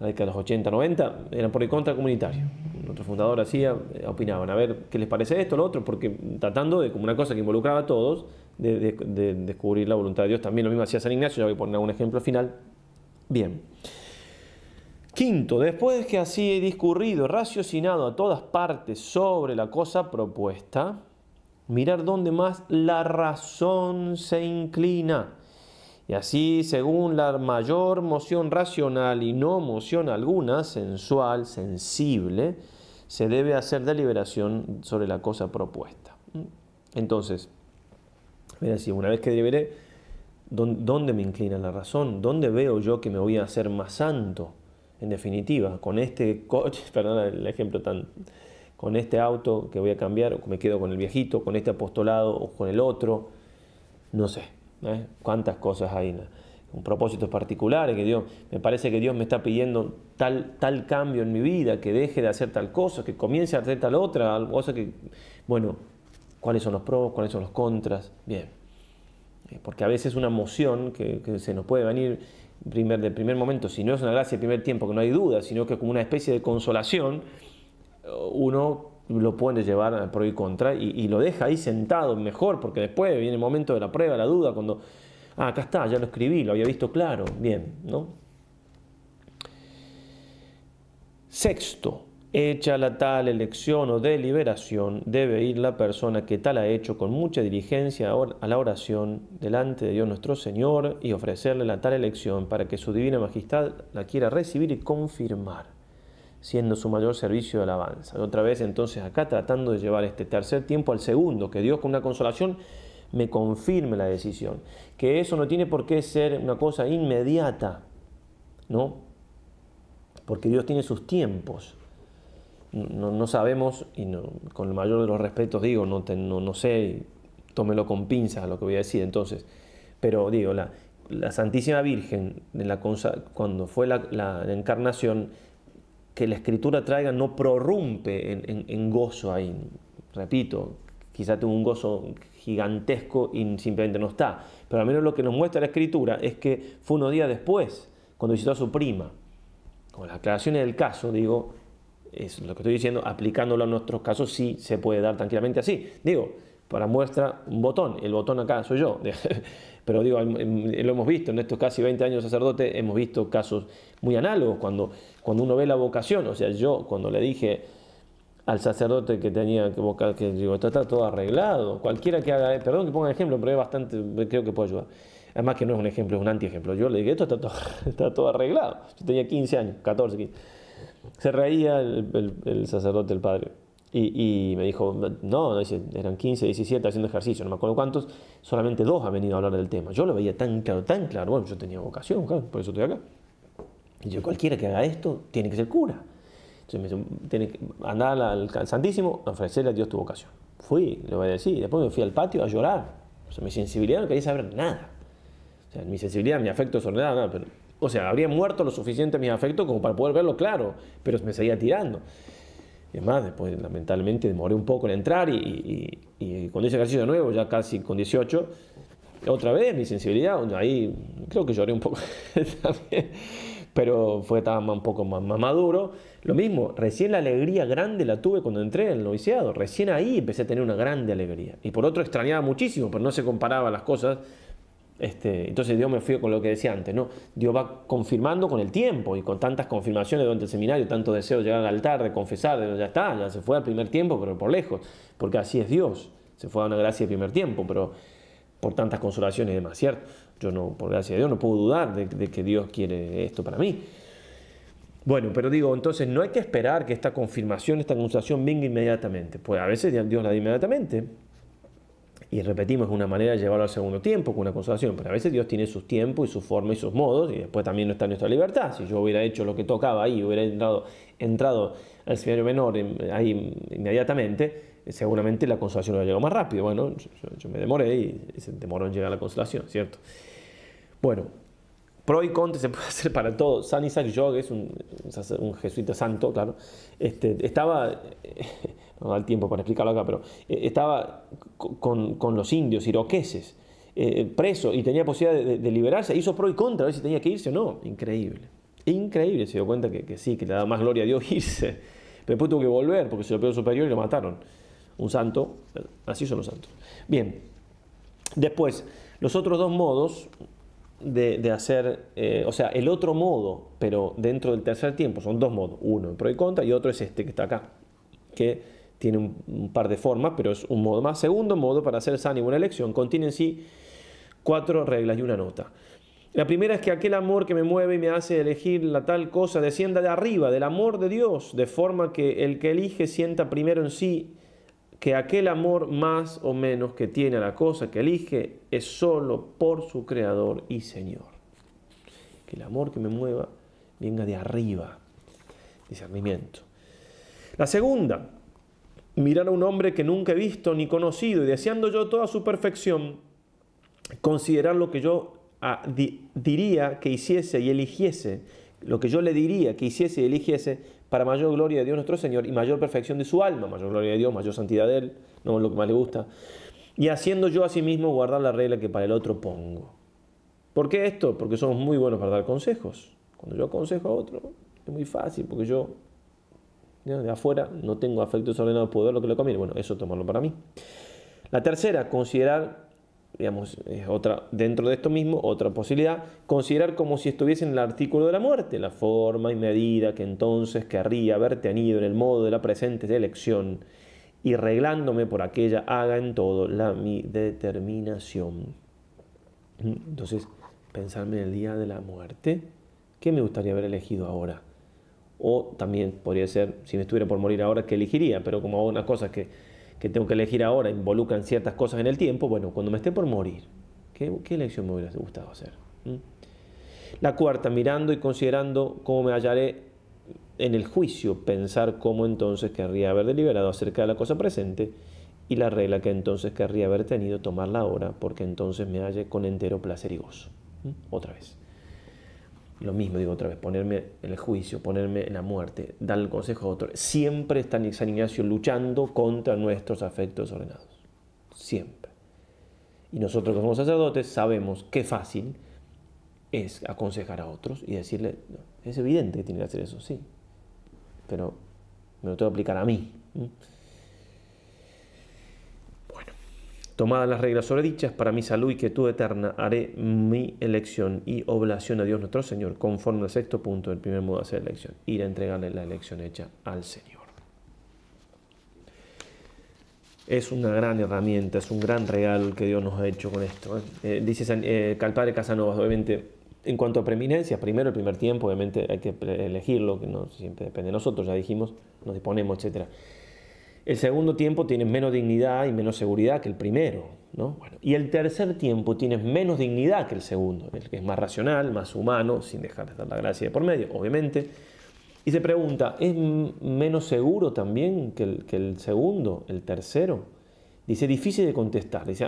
la década de los 80, 90, eran por el contra comunitario. otro fundador hacía, eh, opinaban, a ver, ¿qué les parece esto, lo otro? Porque tratando de, como una cosa que involucraba a todos, de, descubrir la voluntad de Dios. También lo mismo hacía San Ignacio, ya voy a poner un ejemplo final. Bien. Quinto, después que así he discurrido, raciocinado a todas partes sobre la cosa propuesta, mirar dónde más la razón se inclina y así, según la mayor moción racional y no moción alguna, sensual, sensible, se debe hacer deliberación sobre la cosa propuesta. Entonces, mira, si una vez que deliberé, ¿dónde me inclina la razón? ¿Dónde veo yo que me voy a hacer más santo? En definitiva, con este coche, perdón el ejemplo tan, con este auto que voy a cambiar, o me quedo con el viejito, con este apostolado o con el otro, no sé. ¿Cuántas cosas hay? Un propósito particular, que Dios, me parece que Dios me está pidiendo tal, tal cambio en mi vida, que deje de hacer tal cosa, que comience a hacer tal otra, algo cosa que, bueno, ¿cuáles son los pros, cuáles son los contras? Bien, eh, porque a veces una emoción que, se nos puede venir primer, del primer momento, si no es una gracia de primer tiempo, que no hay duda, sino que como una especie de consolación, eh, uno lo pueden llevar por pro y contra y, y, lo deja ahí sentado mejor, porque después viene el momento de la prueba, la duda, cuando, ah, acá está, ya lo escribí, lo había visto claro, bien, ¿no? Sexto, hecha la tal elección o deliberación, debe ir la persona que tal ha hecho con mucha diligencia a la oración delante de Dios nuestro Señor y ofrecerle la tal elección para que su divina majestad la quiera recibir y confirmar siendo su mayor servicio de alabanza. Otra vez entonces acá tratando de llevar este tercer tiempo al segundo, que Dios con una consolación me confirme la decisión. Que eso no tiene por qué ser una cosa inmediata, ¿no? Porque Dios tiene sus tiempos. No, sabemos, y con el mayor de los respetos digo, no, no, sé, tómelo con pinzas lo que voy a decir entonces, pero digo, la, Santísima Virgen, cuando fue la encarnación, que la escritura traiga no prorrumpe en, gozo ahí. Repito, quizá tuvo un gozo gigantesco y simplemente no está. Pero al menos lo que nos muestra la escritura es que fue unos días después, cuando visitó a su prima. Con las aclaraciones del caso, digo, es lo que estoy diciendo, aplicándolo a nuestros casos sí se puede dar tranquilamente así. Digo, para muestra un botón, el botón acá soy yo, pero digo, lo hemos visto en estos casi 20 años de sacerdote, hemos visto casos muy análogos, cuando cuando uno ve la vocación, o sea, yo cuando le dije al sacerdote que tenía que vocar, que digo, esto está todo arreglado, cualquiera que haga, perdón que ponga ejemplo, pero es bastante, creo que puede ayudar. Además que no es un ejemplo, es un anti-ejemplo. Yo le dije, esto está todo, está todo arreglado. Yo tenía 15 años, 14, 15. Se reía el, sacerdote, el padre. Y, me dijo, no, eran 15, 17 haciendo ejercicio, no me acuerdo cuántos, solamente dos han venido a hablar del tema. Yo lo veía tan claro, tan claro. Bueno, yo tenía vocación, claro, por eso estoy acá. Y Yo, cualquiera que haga esto tiene que ser cura. Entonces me dice, tiene que andar al, Santísimo ofrecerle a Dios tu vocación. Fui, le voy a decir, después me fui al patio a llorar. O sea, mi sensibilidad no quería saber nada. O sea, mi sensibilidad, mi afecto son nada, pero, o sea, habría muerto lo suficiente mi afecto como para poder verlo claro, pero me seguía tirando. Y más después lamentablemente demoré un poco en entrar y, y, y, y cuando hice ejercicio de nuevo, ya casi con 18, otra vez mi sensibilidad, ahí creo que lloré un poco también pero fue estaba un poco más, maduro. Lo mismo, recién la alegría grande la tuve cuando entré en el noviciado, recién ahí empecé a tener una grande alegría. Y por otro extrañaba muchísimo, pero no se comparaba las cosas. Este, entonces Dios me fui con lo que decía antes, ¿no? Dios va confirmando con el tiempo y con tantas confirmaciones durante el seminario, tanto deseo de llegar al altar, de confesar, de, ya está, ya se fue al primer tiempo, pero por lejos, porque así es Dios, se fue a una gracia de primer tiempo, pero por tantas consolaciones y demás, ¿cierto? Yo no, por gracia de Dios, no puedo dudar de, que Dios quiere esto para mí. Bueno, pero digo, entonces no hay que esperar que esta confirmación, esta consolación venga inmediatamente. Pues a veces Dios la da inmediatamente. Y repetimos, es una manera de llevarlo al segundo tiempo con una consolación. Pero a veces Dios tiene sus tiempos y sus formas y sus modos. Y después también no está nuestra libertad. Si yo hubiera hecho lo que tocaba ahí, hubiera entrado, entrado al seminario menor ahí inmediatamente, seguramente la consolación hubiera llegado más rápido. Bueno, yo, yo me demoré y se demoró en llegar a la consolación, ¿cierto? Bueno, pro y contra se puede hacer para todo. San Isaac Jog es un, jesuita santo, claro. Este, estaba, no da el tiempo para explicarlo acá, pero eh, estaba con, los indios iroqueses eh, preso y tenía posibilidad de, liberarse. Hizo pro y contra, a ver si tenía que irse o no. Increíble. Increíble, se dio cuenta que, sí, que le daba más gloria a Dios irse. Pero después tuvo que volver porque se lo pidió superior y lo mataron. Un santo, así son los santos. Bien, después, los otros dos modos, de, hacer, eh, o sea, el otro modo, pero dentro del tercer tiempo, son dos modos, uno en pro y contra y otro es este que está acá, que tiene un, par de formas, pero es un modo más. Segundo modo para hacer sana y elección, contiene en sí cuatro reglas y una nota. La primera es que aquel amor que me mueve y me hace elegir la tal cosa descienda de arriba, del amor de Dios, de forma que el que elige sienta primero en sí que aquel amor más o menos que tiene a la cosa que elige es solo por su Creador y Señor. Que el amor que me mueva venga de arriba, discernimiento. La segunda, mirar a un hombre que nunca he visto ni conocido y deseando yo toda su perfección, considerar lo que yo ah, diría que hiciese y eligiese, lo que yo le diría que hiciese y eligiese, para mayor gloria de Dios nuestro Señor y mayor perfección de su alma, mayor gloria de Dios, mayor santidad de Él, no es lo que más le gusta, y haciendo yo a sí mismo guardar la regla que para el otro pongo. ¿Por qué esto? Porque somos muy buenos para dar consejos. Cuando yo aconsejo a otro, es muy fácil, porque yo de afuera no tengo afecto desordenado, puedo lo que le conviene. Bueno, eso tomarlo para mí. La tercera, considerar digamos, otra, dentro de esto mismo, otra posibilidad, considerar como si estuviese en el artículo de la muerte, la forma y medida que entonces querría haber tenido en el modo de la presente elección, y reglándome por aquella haga en todo la mi determinación. Entonces, pensarme en el día de la muerte, ¿qué me gustaría haber elegido ahora? O también podría ser, si me estuviera por morir ahora, ¿qué elegiría? Pero como hago unas cosas que que tengo que elegir ahora involucran ciertas cosas en el tiempo, bueno, cuando me esté por morir, ¿qué, qué elección me hubiera gustado hacer? ¿Mm? La cuarta, mirando y considerando cómo me hallaré en el juicio, pensar cómo entonces querría haber deliberado acerca de la cosa presente y la regla que entonces querría haber tenido, tomarla ahora, porque entonces me halle con entero placer y gozo. ¿Mm? Otra vez lo mismo digo otra vez, ponerme en el juicio, ponerme en la muerte, dar el consejo a otros, Siempre está San Ignacio luchando contra nuestros afectos ordenados. Siempre. Y nosotros que somos sacerdotes sabemos qué fácil es aconsejar a otros y decirle, es evidente que tiene que hacer eso, sí, pero me lo tengo que aplicar a mí. Tomadas las reglas sobredichas, para mi salud y que tú eterna haré mi elección y oblación a Dios nuestro Señor, conforme al sexto punto del primer modo de hacer elección, ir a entregarle la elección hecha al Señor. Es una gran herramienta, es un gran regalo que Dios nos ha hecho con esto. ¿eh? Eh, dice San, eh, Casanova, obviamente, en cuanto a preeminencias, primero el primer tiempo, obviamente hay que elegirlo, que no siempre depende de nosotros, ya dijimos, nos disponemos, etcétera. El segundo tiempo tienes menos dignidad y menos seguridad que el primero. y el tercer tiempo tienes menos dignidad que el segundo, el que es más racional, más humano, sin dejar de dar la gracia de por medio, obviamente. Y se pregunta, ¿es menos seguro también que el, segundo, el tercero? Dice, difícil de contestar. Dice,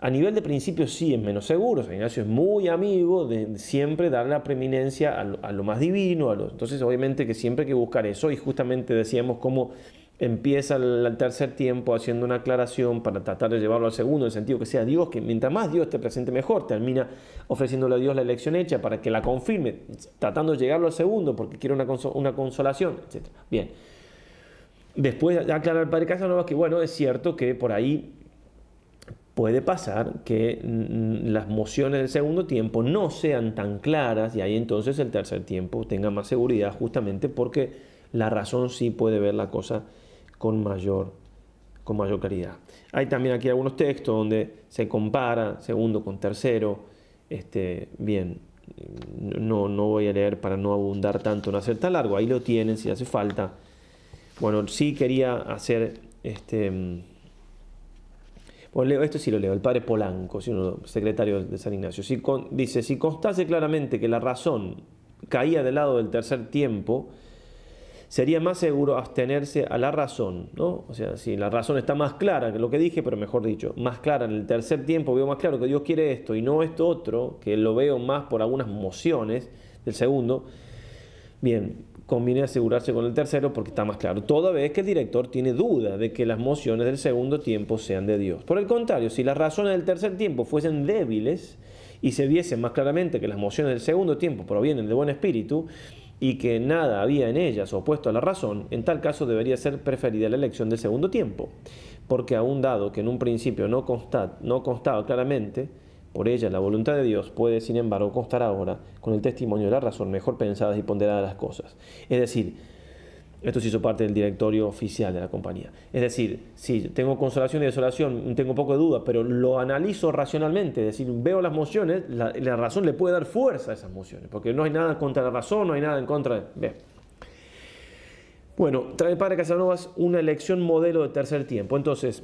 a nivel de principio sí es menos seguro. San Ignacio es muy amigo de siempre dar la preeminencia a lo, más divino. A entonces, obviamente que siempre hay que buscar eso. Y justamente decíamos cómo empieza el tercer tiempo haciendo una aclaración para tratar de llevarlo al segundo, en el sentido que sea Dios, que mientras más Dios te presente mejor, termina ofreciéndole a Dios la elección hecha para que la confirme, tratando de llegarlo al segundo porque quiere una, una consolación, etc. Bien. Después aclara el padre Casanova que, bueno, es cierto que por ahí puede pasar que las mociones del segundo tiempo no sean tan claras y ahí entonces el tercer tiempo tenga más seguridad justamente porque la razón sí puede ver la cosa con mayor, con mayor claridad. Hay también aquí algunos textos donde se compara segundo con tercero. Este, bien, no, no voy a leer para no abundar tanto, no hacer tan largo. Ahí lo tienen si hace falta. Bueno, sí quería hacer este. Mm, bueno, leo, esto sí lo leo, el padre Polanco, secretario de San Ignacio. Si dice, si constase claramente que la razón caía del lado del tercer tiempo, sería más seguro abstenerse a la razón, ¿no? O sea, si la razón está más clara que lo que dije, pero mejor dicho, más clara en el tercer tiempo, veo más claro que Dios quiere esto y no esto otro, que lo veo más por algunas mociones del segundo, bien, conviene asegurarse con el tercero porque está más claro, toda vez que el director tiene duda de que las mociones del segundo tiempo sean de Dios. Por el contrario, si las razones del tercer tiempo fuesen débiles y se viesen más claramente que las mociones del segundo tiempo provienen de buen espíritu, y que nada había en ellas opuesto a la razón, en tal caso debería ser preferida la elección del segundo tiempo, porque aun dado que en un principio no, consta, no constaba claramente por ella la voluntad de Dios, puede sin embargo constar ahora con el testimonio de la razón mejor pensadas y ponderadas las cosas. Es decir, esto se hizo parte del directorio oficial de la compañía. Es decir, si tengo consolación y desolación, tengo poco de dudas, pero lo analizo racionalmente, es decir, veo las mociones, la, razón le puede dar fuerza a esas mociones, porque no hay nada contra la razón, no hay nada en contra de... Bueno, trae padre Casanovas una elección modelo de tercer tiempo. Entonces,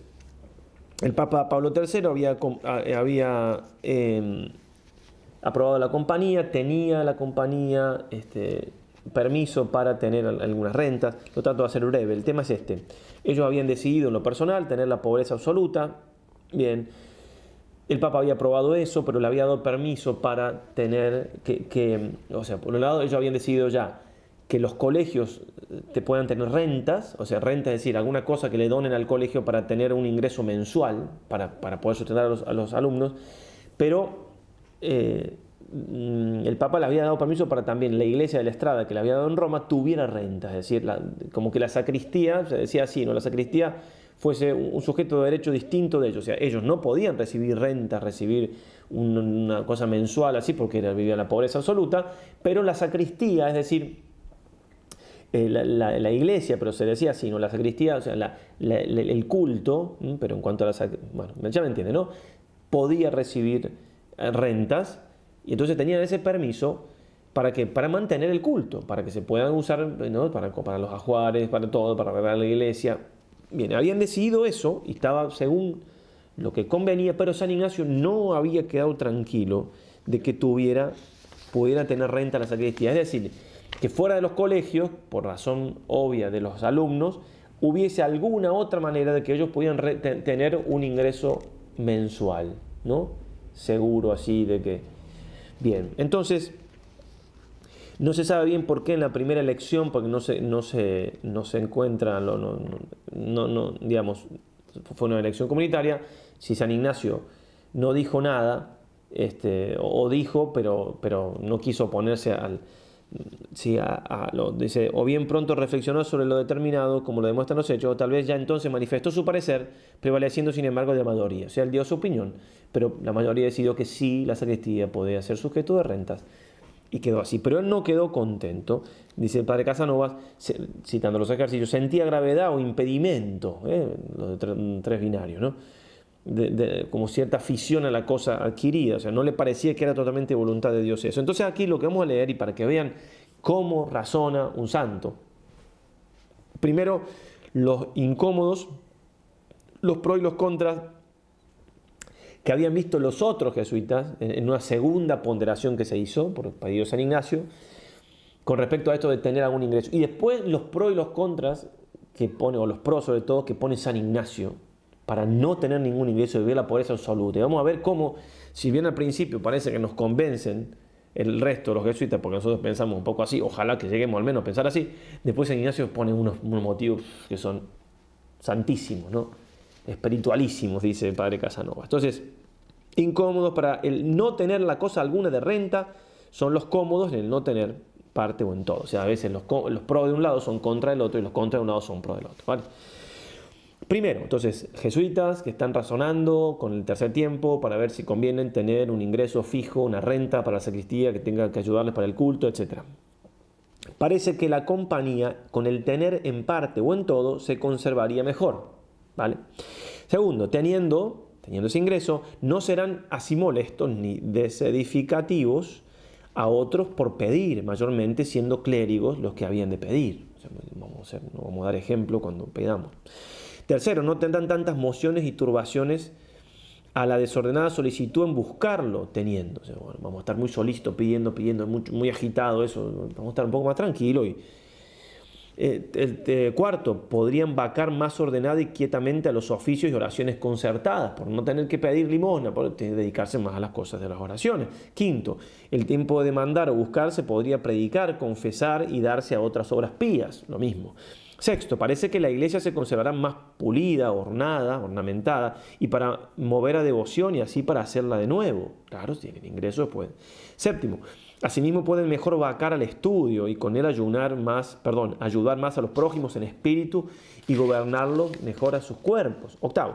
el Papa Pablo III había, eh, había em, aprobado la compañía, tenía la compañía, este, permiso para tener algunas rentas. Lo trato de hacer breve. El tema es este. Ellos habían decidido en lo personal tener la pobreza absoluta. Bien. El Papa había aprobado eso, pero le había dado permiso para tener que, o sea, por un lado ellos habían decidido ya que los colegios eh, te puedan tener rentas, o sea, renta es decir, alguna cosa que le donen al colegio para tener un ingreso mensual, para, para poder sostener a los, alumnos, pero eh, Mm, el Papa le había dado permiso para también la iglesia de la Estrada que le había dado en Roma tuviera renta, es decir, como que la sacristía, se decía así, ¿no? la sacristía fuese un sujeto de derecho distinto de ellos, o sea, ellos no podían recibir renta, recibir una cosa mensual así porque vivían la pobreza absoluta, pero la sacristía, es decir, eh, la, iglesia, pero se decía así, La sacristía, o sea, el culto, pero en cuanto a la sacristía, bueno, ya me entiende, ¿no? Podía recibir eh, rentas y entonces tenían ese permiso para, que, para mantener el culto, para que se puedan usar ¿no? para, para los ajuares, para todo, para arreglar la iglesia. Bien, habían decidido eso y estaba según lo que convenía, pero San Ignacio no había quedado tranquilo de que tuviera, pudiera tener renta la sacristía. Es decir, que fuera de los colegios, por razón obvia de los alumnos, hubiese alguna otra manera de que ellos pudieran tener un ingreso mensual, ¿no? Seguro así de que Bien, entonces, no se sabe bien por qué en la primera elección, porque no se, no no se encuentra, digamos, fue una elección comunitaria, si San Ignacio no dijo nada, este, o dijo, pero, pero no quiso oponerse al, si lo, dice, o bien pronto reflexionó sobre lo determinado, como lo demuestran los hechos, o tal vez ya entonces manifestó su parecer, prevaleciendo sin embargo de la mayoría. O sea, él dio su opinión, pero la mayoría decidió que sí, la sacristía podía ser sujeto de rentas. Y quedó así. Pero él no quedó contento, dice el padre Casanovas, citando los ejercicios, sentía gravedad o impedimento, ¿eh? los tres binarios, ¿no? como cierta afición a la cosa adquirida, o sea, no le parecía que era totalmente voluntad de Dios eso. Entonces aquí lo que vamos a leer y para que vean cómo razona un santo. Primero, los incómodos, los pros y los contras que habían visto los otros jesuitas en una segunda ponderación que se hizo por el pedido de San Ignacio con respecto a esto de tener algún ingreso. Y después los pros y los contras que pone, o los pros sobre todo, que pone San Ignacio para no tener ningún ingreso de vivir la pobreza absoluta. Y vamos a ver cómo, si bien al principio parece que nos convencen el resto de los jesuitas, porque nosotros pensamos un poco así, ojalá que lleguemos al menos a pensar así, después en Ignacio pone unos, motivos que son santísimos, ¿no? espiritualísimos, dice el padre Casanova. Entonces, incómodos para el no tener la cosa alguna de renta, son los cómodos en el no tener parte o en todo. O sea, a veces los, pros pro de un lado son contra el otro y los contra de un lado son pro del otro. ¿vale? Primero, entonces, jesuitas que están razonando con el tercer tiempo para ver si convienen tener un ingreso fijo, una renta para la sacristía que tenga que ayudarles para el culto, etc. Parece que la compañía, con el tener en parte o en todo, se conservaría mejor. ¿vale? Segundo, teniendo, teniendo ese ingreso, no serán así molestos ni desedificativos a otros por pedir, mayormente siendo clérigos los que habían de pedir. Vamos vamos a dar ejemplo cuando pedamos. Tercero, no tendrán tantas mociones y turbaciones a la desordenada solicitud en buscarlo teniendo. vamos a estar muy solícito, pidiendo, pidiendo, muy, muy, agitado eso. Vamos a estar un poco más tranquilo. Y, eh, el, eh, cuarto, podrían vacar más ordenada y quietamente a los oficios y oraciones concertadas, por no tener que pedir limosna, por dedicarse más a las cosas de las oraciones. Quinto, el tiempo de demandar o buscarse podría predicar, confesar y darse a otras obras pías, lo mismo. Sexto, parece que la iglesia se conservará más pulida, ornada, ornamentada, y para mover a devoción y así para hacerla de nuevo. Claro, tienen ingresos, después. Séptimo, asimismo pueden mejor vacar al estudio y con él ayunar más, perdón, ayudar más a los prójimos en espíritu y gobernarlo mejor a sus cuerpos. Octavo,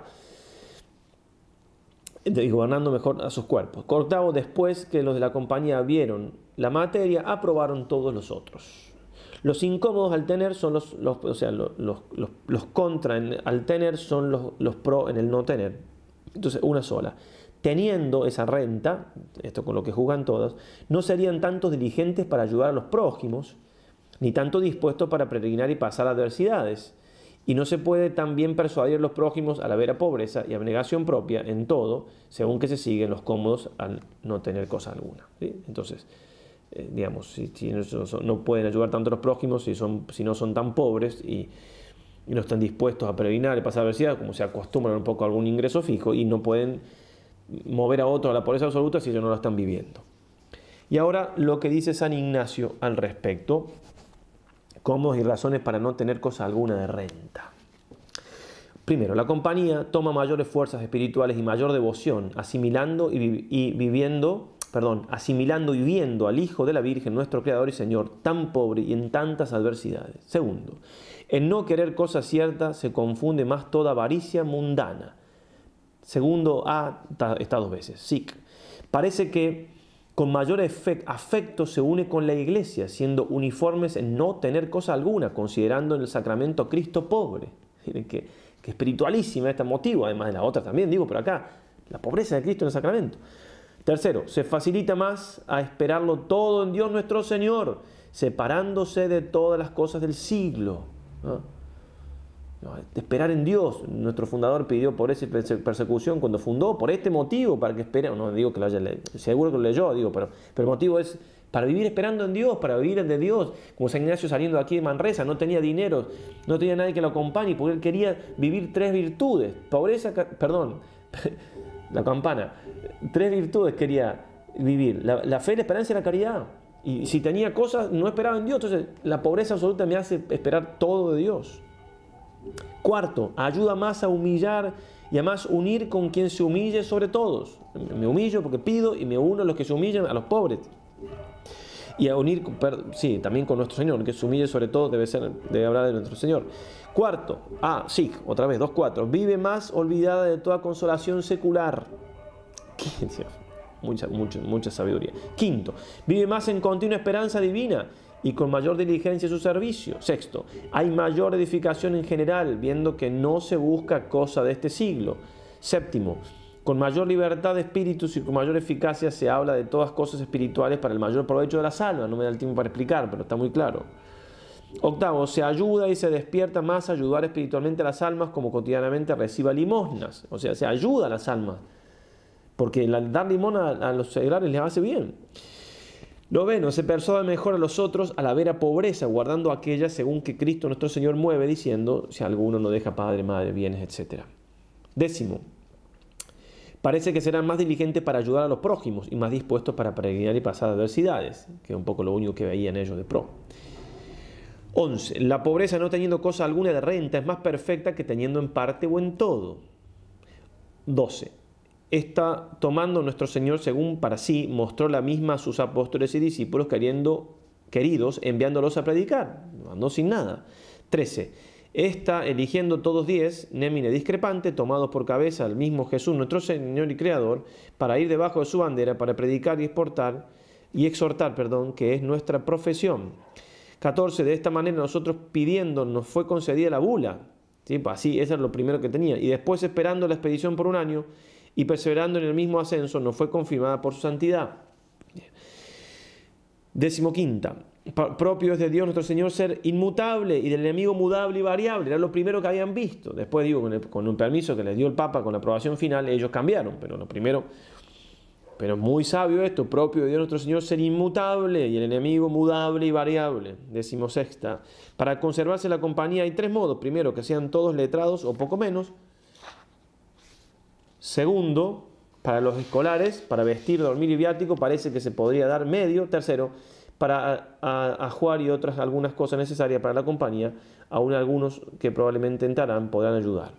y gobernando mejor a sus cuerpos. Octavo, después que los de la compañía vieron la materia, aprobaron todos los otros. Los incómodos al tener son los, o sea, los, contra al tener son los, pro en el no tener. Entonces, una sola. Teniendo esa renta, esto con lo que juzgan todos, no serían tantos diligentes para ayudar a los prójimos, ni tanto dispuestos para peregrinar y pasar adversidades. Y no se puede también persuadir a los prójimos a la vera pobreza y abnegación propia en todo, según que se siguen los cómodos al no tener cosa alguna. Entonces, eh, digamos, si, no, pueden ayudar tanto a los prójimos, si, son, si no son tan pobres y, no están dispuestos a prevenir y pasar adversidad, como se acostumbran un poco a algún ingreso fijo y no pueden mover a otro a la pobreza absoluta si ellos no lo están viviendo. Y ahora lo que dice San Ignacio al respecto, cómo y razones para no tener cosa alguna de renta. Primero, la compañía toma mayores fuerzas espirituales y mayor devoción, asimilando y, viviendo perdón, asimilando y viendo al Hijo de la Virgen, nuestro Creador y Señor, tan pobre y en tantas adversidades. Segundo, en no querer cosas ciertas se confunde más toda avaricia mundana. Segundo ah, A está dos veces, sí. Parece que con mayor afecto se une con la iglesia, siendo uniformes en no tener cosa alguna, considerando en el sacramento a Cristo pobre. que, espiritualísima este motivo, además de la otra también, digo, pero acá, la pobreza de Cristo en el sacramento. Tercero, se facilita más a esperarlo todo en Dios nuestro Señor, separándose de todas las cosas del siglo. esperar en Dios. Nuestro fundador pidió por y persecución cuando fundó, por este motivo, para que esperen. No digo que lo haya leído, seguro que lo leyó, digo, pero, pero el motivo es para vivir esperando en Dios, para vivir de Dios. Como San Ignacio saliendo aquí de Manresa, no tenía dinero, no tenía nadie que lo acompañe, porque él quería vivir tres virtudes: pobreza, perdón, la campana, tres virtudes quería vivir, la, fe, la esperanza y la caridad. Y si tenía cosas, no esperaba en Dios. Entonces, la pobreza absoluta me hace esperar todo de Dios. Cuarto, ayuda más a humillar y a más unir con quien se humille sobre todos. Me humillo porque pido y me uno a los que se humillan, a los pobres. Y a unir, sí, también con nuestro Señor, que se humille sobre todo debe, ser, debe hablar de nuestro Señor. Cuarto, ah, sí, otra vez, dos cuatro, vive más olvidada de toda consolación secular mucha, sabiduría. Quinto, vive más en continua esperanza divina y con mayor diligencia en su servicio. Sexto, hay mayor edificación en general, viendo que no se busca cosa de este siglo. Séptimo, con mayor libertad de espíritus y con mayor eficacia se habla de todas cosas espirituales para el mayor provecho de las almas. No me da el tiempo para explicar, pero está muy claro. Octavo, se ayuda y se despierta más a ayudar espiritualmente a las almas como cotidianamente reciba limosnas. O sea, se ayuda a las almas porque dar limón a, los seglares les hace bien. Noveno, se persuade mejor a los otros a la vera pobreza, guardando aquella según que Cristo nuestro Señor mueve, diciendo, si alguno no deja padre, madre, bienes, etc. Décimo, parece que serán más diligentes para ayudar a los prójimos y más dispuestos para peregrinar y pasar adversidades, que es un poco lo único que veían ellos de pro. Once, La pobreza no teniendo cosa alguna de renta es más perfecta que teniendo en parte o en todo. Doce, Está tomando nuestro Señor según para sí, mostró la misma a sus apóstoles y discípulos queriendo, queridos, enviándolos a predicar. No sin nada. 13. está eligiendo todos diez, némine discrepante, tomados por cabeza al mismo Jesús, nuestro Señor y Creador, para ir debajo de su bandera, para predicar y exportar, y exhortar, perdón, que es nuestra profesión. 14. De esta manera nosotros pidiendo nos fue concedida la bula. Pues así, eso es lo primero que tenía. Y después esperando la expedición por un año, y perseverando en el mismo ascenso, no fue confirmada por su santidad. Décimo quinta, propio es de Dios nuestro Señor ser inmutable y del enemigo mudable y variable. Era lo primero que habían visto. Después, digo, con, un permiso que les dio el Papa con la aprobación final, ellos cambiaron, pero lo primero... Pero muy sabio esto, propio de Dios nuestro Señor, ser inmutable y el enemigo mudable y variable. Décimo sexta. Para conservarse la compañía hay tres modos. Primero, que sean todos letrados o poco menos. Segundo, para los escolares, para vestir, dormir y viático, parece que se podría dar medio. Tercero, para ajuar y otras algunas cosas necesarias para la compañía, aún algunos que probablemente entrarán podrán ayudar.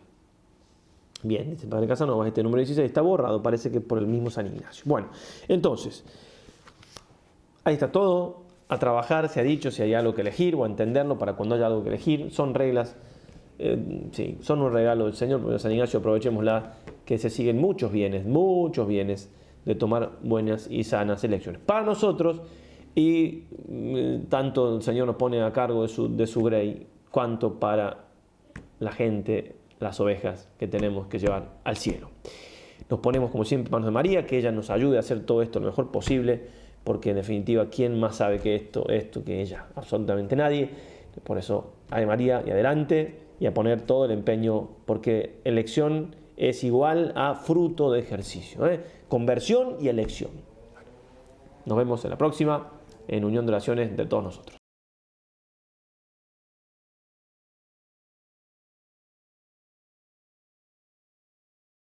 Bien, dice Padre Casanova, este número 16 está borrado, parece que por el mismo San Ignacio. Bueno, entonces, ahí está todo. A trabajar, se ha dicho, si hay algo que elegir o a entenderlo para cuando haya algo que elegir. Son reglas, eh, sí, son un regalo del Señor, porque San Ignacio aprovechémosla que se siguen muchos bienes, muchos bienes de tomar buenas y sanas elecciones. Para nosotros, y mm, tanto el Señor nos pone a cargo de su, de su grey, cuanto para la gente, las ovejas que tenemos que llevar al cielo. Nos ponemos como siempre manos de María, que ella nos ayude a hacer todo esto lo mejor posible, porque en definitiva, ¿quién más sabe que esto, esto que ella? Absolutamente nadie. Por eso, ay María y adelante y a poner todo el empeño, porque elección es igual a fruto de ejercicio. ¿eh? Conversión y elección. Nos vemos en la próxima en Unión de Oraciones de todos nosotros.